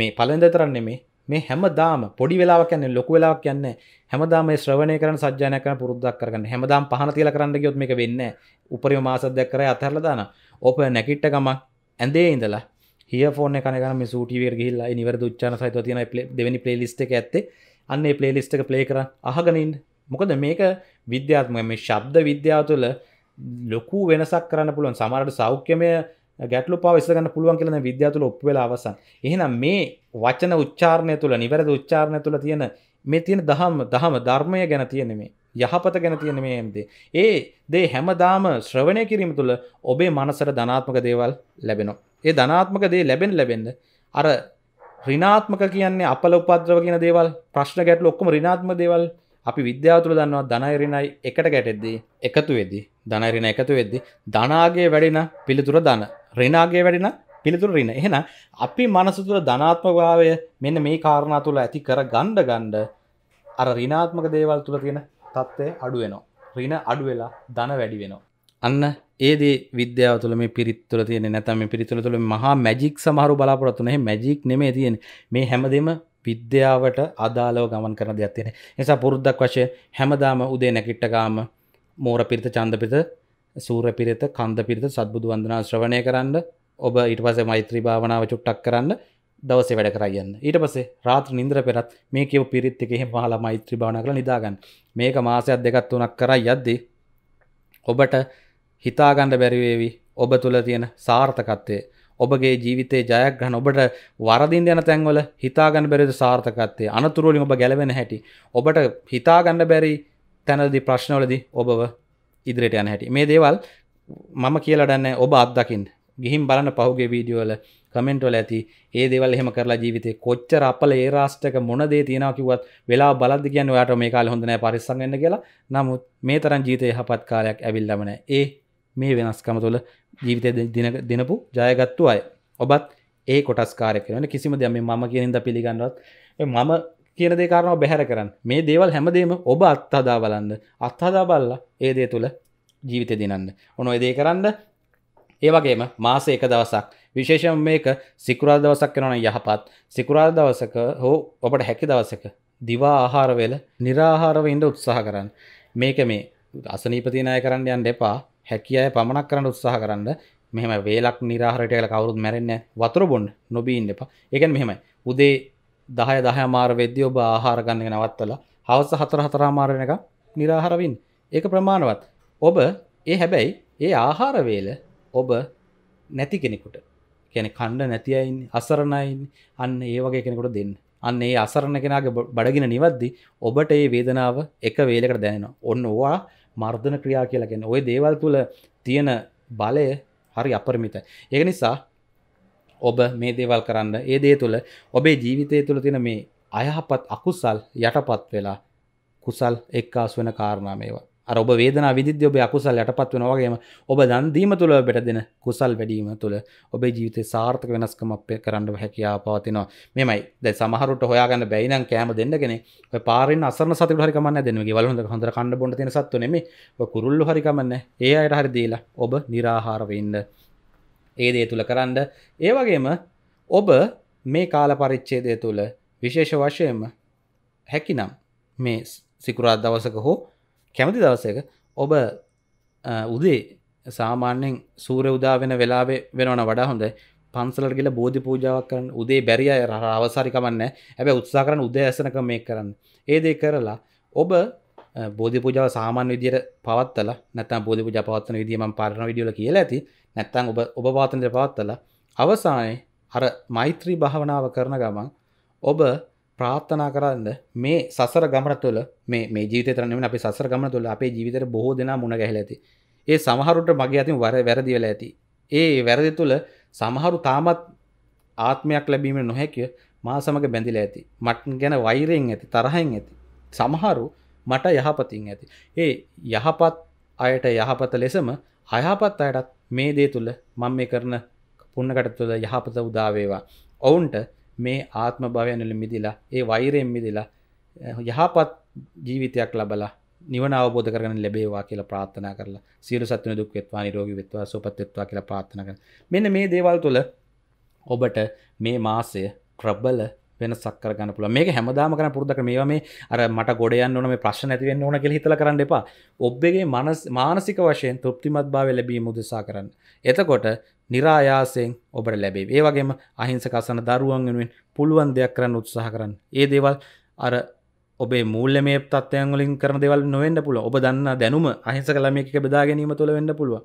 මේ පලඳ තරන්නේ මේ මේ හැමදාම පොඩි වෙලා කියන්න ලොක වෙලා කියන්න හැමදාම ශ්‍රවණය කරන සජ්‍යනක පුරද්දක් කරන්න හැමදාම් පහන තියල කරන්න ගයොත් මේ එක වෙන්න උපරිම මාසදයක් කර අතරලදාන ඕප නැකිට්ට ගමක් ඇඳේ ඉඳලා හියෆෝන කනකම සූටිවේ ගහිල්ලා නිවර දුච්චාන සහිත තියන දෙවැනි පලේලිස්ට එක ඇත්තේ අන්නේ පලේලිස්ට එක පලේ කර අහගනින් මොකද මේක විද්‍යාත්ම මේ ශබ්ද විද්‍යා තුළ ලොකු වෙනසක් කරන්න පුළුවන් සමරට සෞඛ්‍යමය ගැටලු පවසගන්න පුළුවන් කියලන විද්‍යාතුල ඔප්වෙල අවසන් එහෙනම් මේ වචන උච්චාරණය තුළ නිවැරද උච්චාරණය තුළ තියෙන මේ තියෙන දහම් දහම ධර්මය ගැන තියෙන මේ යහපත ගැන තියෙන මේ ඇම්දේ ඒ දේ හැමදාම ශ්‍රවණය කිරීම තුළ ඔබේ මනසර ධනාත්මක දේවල් ලැබෙනවා ඒ ධනාත්මක දේ ලැබෙන් ලැබෙන්ද අර රිනාත්මක කියන්නේ අපල උපද්‍රව කියන දේවල් ප්‍රශ්න ගැටලු ඔක්කොම රිනාත්ම දේවල් අපි විද්‍යාතුළ දන්නවා ධනයිරිණයි එකට ගැටෙද්දී එකතු වෙදී ධනරින එකතු වෙද්දි ධනාගේ වැඩෙන පිළිතුර දන රිනාගේ වැඩෙන පිළිතුර රින එහෙන අපි මනසතුර ධනාත්මභාවය මෙන්න මේ කාරණා තුළ ඇති කර ගණ්ඩ ගණ්ඩ අර රිනාත්මක දේවල් තුළ තියෙන තත්ත්වය අඩුවෙනවා රින අඩුවෙලා දන වැඩි වෙනවා අන්න ඒදේ විද්‍යාව තුළ මේ පිරිත්තුල තියෙන නැතම පිරිතුල තුළ මහා මැජික් සමහරු බලාපොරත්තුනේ මැජික් නෙමේ තියෙන මේ හැමදෙම විද්‍යාවට අදාලව ගමන් කරන දෙයක් තියෙන නිසා පුරුද්දක් වශය හැමදාම උදේ නැකිට්ටකාම මෝර පිරිත චන්දපිත සූර පිරිත කන්ද පිරිත සත්බුදු වන්දනා ශ්‍රවණය කරන්න ඔබ ඉට පස මෛත්‍රී භාවනාව චුට්ටක් කරන්න දවසේ වැඩ කරයන්න ඊට පසේ රාත්‍ර නින්ද්‍ර පෙරත් මේ කියව පිරිත් එකෙ හලා මෛත්‍රී භාවන කළ නිදාගන්න මේක මාසයක් දෙකත් වනක් කරයි යද්දී ඔබට හිතාගණ්ඩ බැරිවේවි ඔබ තුළ තියෙන සාර්ථකත්වය ඔබගේ ජීවිතේ ජයග්‍රහණ ඔබට වරදින් යන තැන්වල හිතාගන්න බැරිද සාර්ථකත්වය අනතුරුවලින් ඔබ ගැලවෙන හැටි ඔබට හිතාගන්න බැරි තැනදි ප්‍රශ්නවලදි ඔබව ඉදිරිට යන හැටි මේ දේවල් මම කියලටන්න ඔබ අත්දකිින් ගිහිම් බලන්න පහුගේ වීඩියෝල කමෙන්ටවල ඇති ඒ දෙවල් හෙම කරලා ජීවිතේ කොච්චර අපල ඒ රාෂ්ටක මොනදේ තියෙනකිවත් වෙලා බලද කියන්න යාට මේ කාල හොඳන පරිස්සගන්න කියලා නමුත් මේ තරන් ජීතය හපත් කාලයක් ඇවිල්ලමන ඒ මේ වෙනස්කම තුළ ජීවිතය දෙනපු ජයගත්තු අය ඔබත් ඒ කොටස්කාරය කරන කිසිම දෙම මම කියනින්ද පිළිගන්නවත් මම කියන දෙකාරනව බැහැර කරන්න මේ දේවල් හැමදේම ඔබ අත්හදා බලන්න අත්හදා බල්ල ඒ දේ තුළ ජීවිත දිනන්න ඔනො එදේ කරන්න ඒවගේම මාස එක දවසක් විශේෂම මේක සිකුරා දවසක් කෙනන යහපත් සිකුරා දවසක හෝ ඔබට හැකි දවසක දිවා ආහාරවෙල නිරාහාරව ඉන්ඩ උත්සාහ කරන්න මේක මේ අසනීපතිනය කරන්න යන් දෙපා හැකි අය පමණක් කරන්න උත්සාහ කරන්න මෙහම වේලක් නිරහරටයල කවරුත් මැරෙන්න වතුර බොන්ඩ නොබීන් දෙපා එකන් මෙහෙමයි උදේ දහය දහ මාර වෙද්‍ය ඔබ ආහාරගන්නය නවත්තල හවස හතර හතරාමාරණ එක නිරාහරවින් ඒක ප්‍රමාණවත් ඔබ ඒ හැබැයි ඒ ආහාරවේල ඔබ නැති කෙනෙකුට කැන කණ්ඩ නැතියින් අසරණයින් අන්න ඒ වගේ කෙනෙකුට දෙන්න අන්න ඒ අසරණ කෙනගේ බඩගෙන නිවද්දි ඔබට ඒ වේදනාව එක වේලකට දැනෙන ඔන්න ඕවා මර්ධන ක්‍රියා කියලගෙන ඔය දේවල් තුළ තියෙන බලය හරි අපරමිත ඒක නිසා ඔබ මේ දේවල් කරන්න ඒ දේ තුළ ඔබේ ජීවිතය තුළ තින මේ අයහපත් අකුසල් යටපත් වෙලා කුසල් එක්කාස් වෙන කාරණා මේවා අර ඔබ වේදන විදිද්‍ය ඔබ අකුසල් යටපත් වෙන වගේම ඔබ දන්දීම තුළ බෙට දෙන කුසල් වැඩීම තුළ ඔබේ ජීවිතය සාර්ථක වෙනස්කම අපේ කරන්න හැකියා පවතිනවා මෙමයි ද සමහරුට හොයාගන්න බැයිනම් කෑම දෙන්නගෙන පාරෙන් අසර සත හරිකමන්න දෙනගේ වලහොඳ හොඳ කණඩ බොට තින සත්වනෙම කුරුල්ලු හරිකමන්න ඒ අයට හරි දීලා ඔබ නිරාහාරවෙන්න ඒ දේ තුළ කරන්න ඒවගේම ඔබ මේ කාල පරිච්චේදය තුළ විශේෂ වශයෙන්ම හැකිනම් මේ සිකුරාත් දවසක හෝ කැමති දවසක ඔබ උදේ සාමාන්‍යෙන් සූර උදා වෙන වෙලාවේ වෙනවන වඩා හොඳ පන්සලට ගිල බෝධි පූජාවක් කරන්න උදේ බැරිය අවසාරිකමන්න ඇබ උත්සා කරන උදේ ඇසනක මේ කරන්න ඒදේ කරලා ඔබ බෝධි පූජාව සාමාන්‍ය විදියට පවත්තල නැතම් බෝධි පූජා පවත්වන විදිහම පරණ විඩියල කියලා ඇති නැත්තං ඔබ ඔබ වාතනයට පාත්තල අවසානයේ අර මෛත්‍රී භාවනාව කරන ගමන් ඔබ ප්‍රාත්ථනා කරන්න මේ සසර ගමන තුළ මේ මේ ජීවිතය තරන්නේ අපි සසර ගමන තුළ අපේ ජීවිතයට බොහෝ දෙනා මුණ ගැහිලා ඇති. ඒ සමහරුට මගේ අතින් වර වැරදි වෙලා ඇති. ඒ වැරදි තුළ සමහරු තාමත් ආත්මයක් ලැබීම නොහැකිය මා සමග බැඳිලා ඇති. මට ගැන වෛරයෙන් ඇති, තරහෙන් ඇති. සමහරු මට යහපතින් ඇති. ඒ යහපත් අයට යහපත ලෙසම අයහපත් අයටත් මේ දේ තුළ මං මේ කරන පුන්නකට තුළ යහපත උදාවේවා ඔවුන්ට මේ ආත්ම භවයනල මිදිලා ඒ වෛරයෙන් මිදිලා යහපත් ජීවිතයක් ලබලා නිවන අවබෝධ කරගන්න ලැබේවා කියලා ප්‍රාර්ථනා කරලා සියලු සත්තුන දුක් වෙත්වා නිරෝගී වෙත්වා සුවපත් වෙත්වා කියලා ප්‍රාර්ථනා කරනවා. මෙන්න මේ දේවල් තුළ ඔබට මේ මාසය ප්‍රබල වෙන සක්කර ගන්න පුළ මේ හැමදාම කන පුරදක මේ මේ අර මට ගොඩයන් ඕන මේ ප්‍රශ්න ඇතිවෙන්න ඕන කෙ හිතල කරන්න එපා ඔබ්බගේ මනස් මානසික වශයෙන් තෘප්තිමත් භාව ලැබී මුදසා කරන්න එතකොට නිරායාසයෙන් ඔබට ලැබේ ඒ වගේම අහිංසකසන දරුවන් වෙනුවෙන් පුළුවන් දෙයක් කරන්න උත්සාහ කරන්න ඒ දේවල් අර ඔබේ මුල්ල මේ තත්වයන්ගලින් කරන දෙවල් නොවෙන්න පුළ ඔබ දන්න දැනුම අහිංස කළමයක බෙදා ගැනීම තුළ වෙන්න පුළුවන්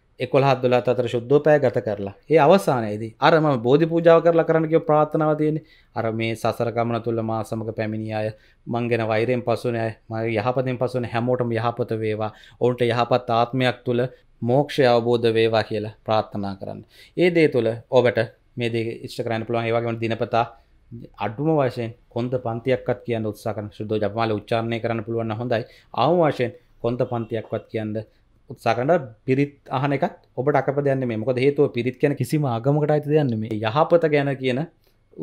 එකොළහත් දොලා අතර ශුද්ධෝපය ගත කරලා ඒ අවසානයේදී අරම බෝධි පූජාව කරලා කරන්නක ප්‍රාථනාව තියෙන අර මේ සසරකමන තුළ මා සමඟ පැමිණි අය මංගෙන වෛරයෙන් පසුන අය මගේ යහපතෙන් පසුන හැමෝටම යහපත වේවා ඔවුන්ට යහපත් ආත්මයක් තුළ මෝක්ෂය අවබෝධ වේවා කියලා ප්‍රාත්ථනා කරන්න ඒ දේ තුළ ඔබට මේ දේ ඉෂ්ට කරන්න පුළුවන් ඒවගේම දිනපතා අඩුම වශයෙන් කොන්ද පන්තියක්ත් කියන්න උත්සාකන ශුද්ධ ජපමාල උච්චාරණය කරන්න පුළුවන්න හොඳයි අවවාශයෙන් කොන්ද පන්තියක්වත් කියන්න උත්සාකඩ පිරිත් අහන එකත් ඔබට අප දැන්න මොක හේතුව පිරිත් කියන කිසිම ආගමකට අයිති දෙයන්න මේ යහපත ගැන කියන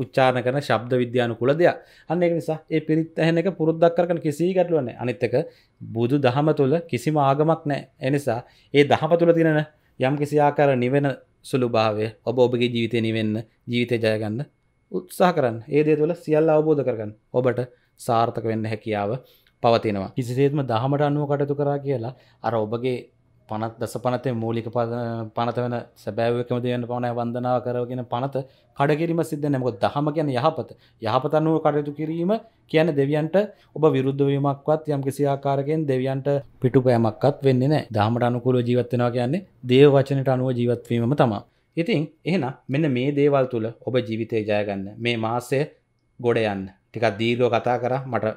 උච්චාන කරන ශබ්ද විද්‍යාන කුල දෙයක් අන්න එක නිසා ඒ පිරිත් ඇහෙන එක පුරුද්දක් කරන කිසි ගැටලුවන අනිත්තක බුදු දහම තුළ කිසිම ආගමක් නෑ එනිසා ඒ දහම තුළ තිනෙන යම් කිසි ආකාර නිවෙන සුළු භාවය ඔබ ඔබගේ ජීවිතය නිවෙන්න ජීවිතය ජයගන්න උත්සාහ කරන්න ඒදේ තුළ සියල්ල අවබෝධ කරගන්න ඔබට සාර්ථක වෙන්න හැකියාව පවතිනවා කිසිසේත්ම දහමට අනුව කටතු කරා කියලා අර ඔබගේ පනත් දස පනතේ මූලික පනත වෙන සැබෑවකම දෙයන්න පවනෑ වන්දනාව කරගෙන පනත කඩකිරීම සිද්ධ නැමකො දහම කියන යහපත යහපතන්නුව කටයුතු කිරීම කියන දෙවියන්ට ඔබ විරුද්ධවීමක්වත් යම් කිසි ආකාරකෙන් දෙවියන්ට පිටු පෑමක්වත් වෙන්න නෑ දහමට අනුකූලෝ ජීවත්වෙනවා කියන්නේ දේව වචනට අනුව ජීවත්වීම තමා. ඉතින් එහෙන මෙන්න මේ දේවල් තුළ ඔබ ජීවිතය ජයගන්න මේ මාසය ගොඩ යන්න ටිකක් දීර්ගෝ කතා කර මට